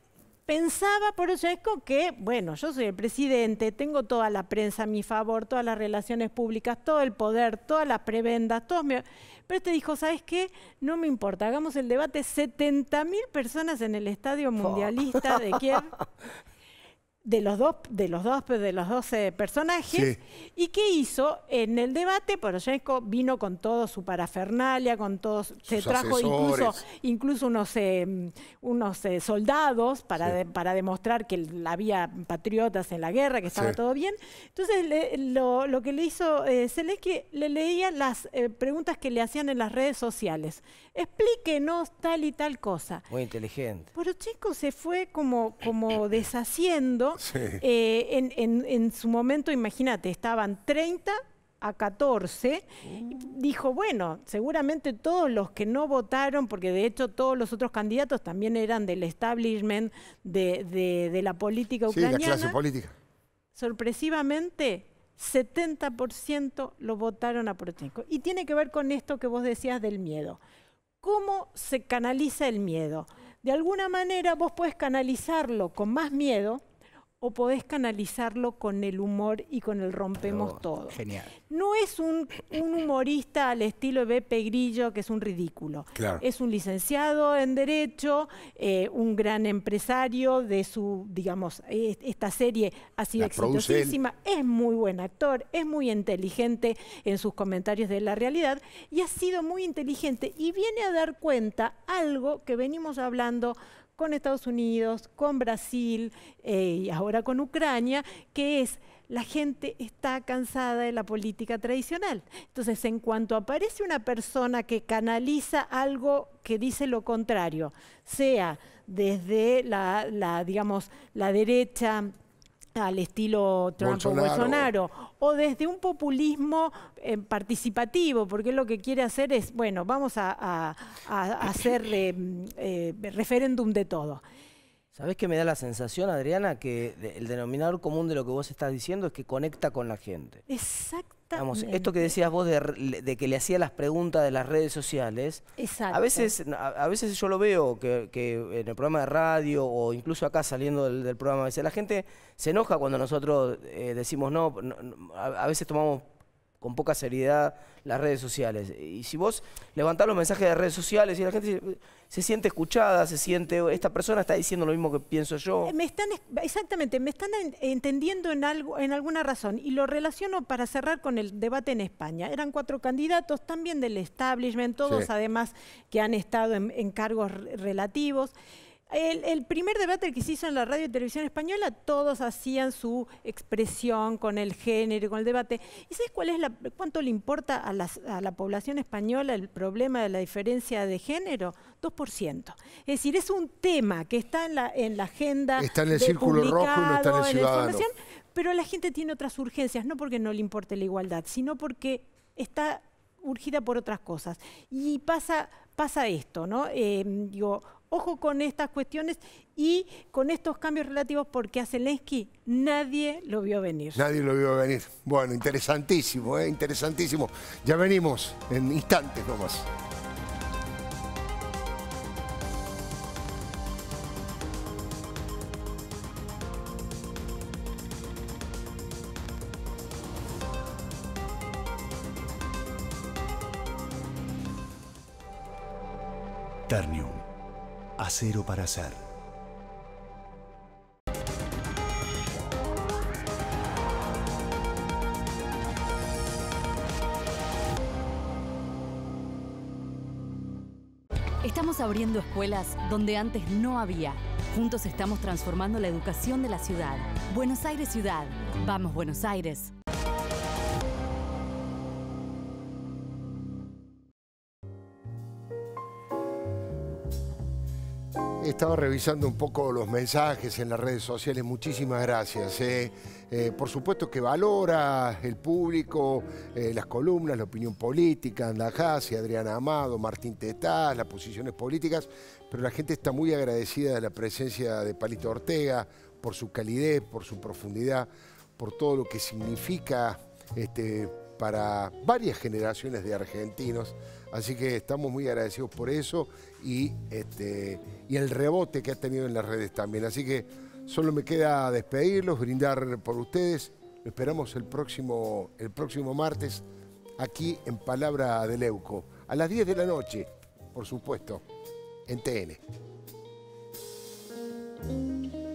Pensaba por eso que, bueno, yo soy el presidente, tengo toda la prensa a mi favor, todas las relaciones públicas, todo el poder, todas las prebendas, todos me... Pero este dijo, ¿sabes qué? No me importa, hagamos el debate. 70 mil personas en el Estadio Mundialista de Kiev. de los dos, de los dos, de los 12 personajes. ¿Y qué hizo? En el debate, Poroshenko vino con todo su parafernalia, con todos, se trajo incluso, incluso unos, em, unos eh, soldados para, para demostrar que había patriotas en la guerra, que estaba todo bien. Entonces, lo, que le hizo eh, le leía las eh, preguntas que le hacían en las redes sociales. Explíquenos tal y tal cosa. Muy inteligente. Poroshenko se fue como, como deshaciendo eh, en, su momento, imagínate, estaban 30 a 14, uh. dijo, bueno, seguramente todos los que no votaron, porque de hecho todos los otros candidatos también eran del establishment de, la política ucraniana. Sí, la clase política. Sorpresivamente, 70% lo votaron a Poroshenko. Y tiene que ver con esto que vos decías del miedo. ¿Cómo se canaliza el miedo? De alguna manera vos puedes canalizarlo con más miedo, o podés canalizarlo con el humor y con el rompemos oh, todo. Genial. No es un, humorista al estilo de Beppe Grillo, que es un ridículo. Claro. Es un licenciado en Derecho, eh, un gran empresario de su, digamos, esta serie ha sido exitosísima. Es muy buen actor, es muy inteligente en sus comentarios de la realidad y ha sido muy inteligente y viene a dar cuenta algo que venimos hablando con Estados Unidos, con Brasil eh, y ahora con Ucrania, que es la gente está cansada de la política tradicional. Entonces, en cuanto aparece una persona que canaliza algo que dice lo contrario, sea desde la digamos, la derecha, al estilo Trump Bolsonaro. o Bolsonaro, o desde un populismo eh, participativo, porque lo que quiere hacer es, bueno, vamos a, hacer eh, eh, referéndum de todo. ¿Sabés qué me da la sensación, Adriana? Que el denominador común de lo que vos estás diciendo es que conecta con la gente. Exacto esto que decías vos de, que le hacía las preguntas de las redes sociales, a veces a, veces yo lo veo que, en el programa de radio o incluso acá saliendo del, programa, a veces la gente se enoja cuando nosotros eh, decimos no, a veces tomamos con poca seriedad las redes sociales. Y si vos levantás los mensajes de redes sociales y la gente dice, se siente escuchada, se siente, esta persona está diciendo lo mismo que pienso yo. Eh, me están, exactamente, me están entendiendo en, algo, en alguna razón y lo relaciono para cerrar con el debate en España. Eran cuatro candidatos también del establishment, todos además que han estado en cargos relativos. El, primer debate que se hizo en la radio y televisión española, todos hacían su expresión con el género, con el debate. ¿Y sabes cuál es la, cuánto le importa a, la población española el problema de la diferencia de género? 2%. Es decir, es un tema que está en la, agenda. Está en el círculo rojo y no está en el ciudadano. pero la gente tiene otras urgencias, no porque no le importe la igualdad, sino porque está urgida por otras cosas. Y pasa, esto, ¿no? Eh, digo, ojo con estas cuestiones y con estos cambios relativos porque a Zelensky nadie lo vio venir. Nadie lo vio venir. Bueno, interesantísimo, ¿eh? interesantísimo. Ya venimos en instantes nomás. cero para hacer. Estamos abriendo escuelas donde antes no había. Juntos estamos transformando la educación de la ciudad. Buenos Aires Ciudad. Vamos Buenos Aires. estaba revisando un poco los mensajes en las redes sociales. Muchísimas gracias. Eh. Eh, por supuesto que valora el público, eh, las columnas, la opinión política, Andajasi, Adriana Amado, Martín Tetaz, las posiciones políticas, pero la gente está muy agradecida de la presencia de Palito Ortega, por su calidez, por su profundidad, por todo lo que significa este, para varias generaciones de argentinos. Así que estamos muy agradecidos por eso y, este, y el rebote que ha tenido en las redes también. Así que solo me queda despedirlos, brindar por ustedes. Lo esperamos el próximo, el próximo martes aquí en Palabra de Leuco, a las 10 de la noche, por supuesto, en TN.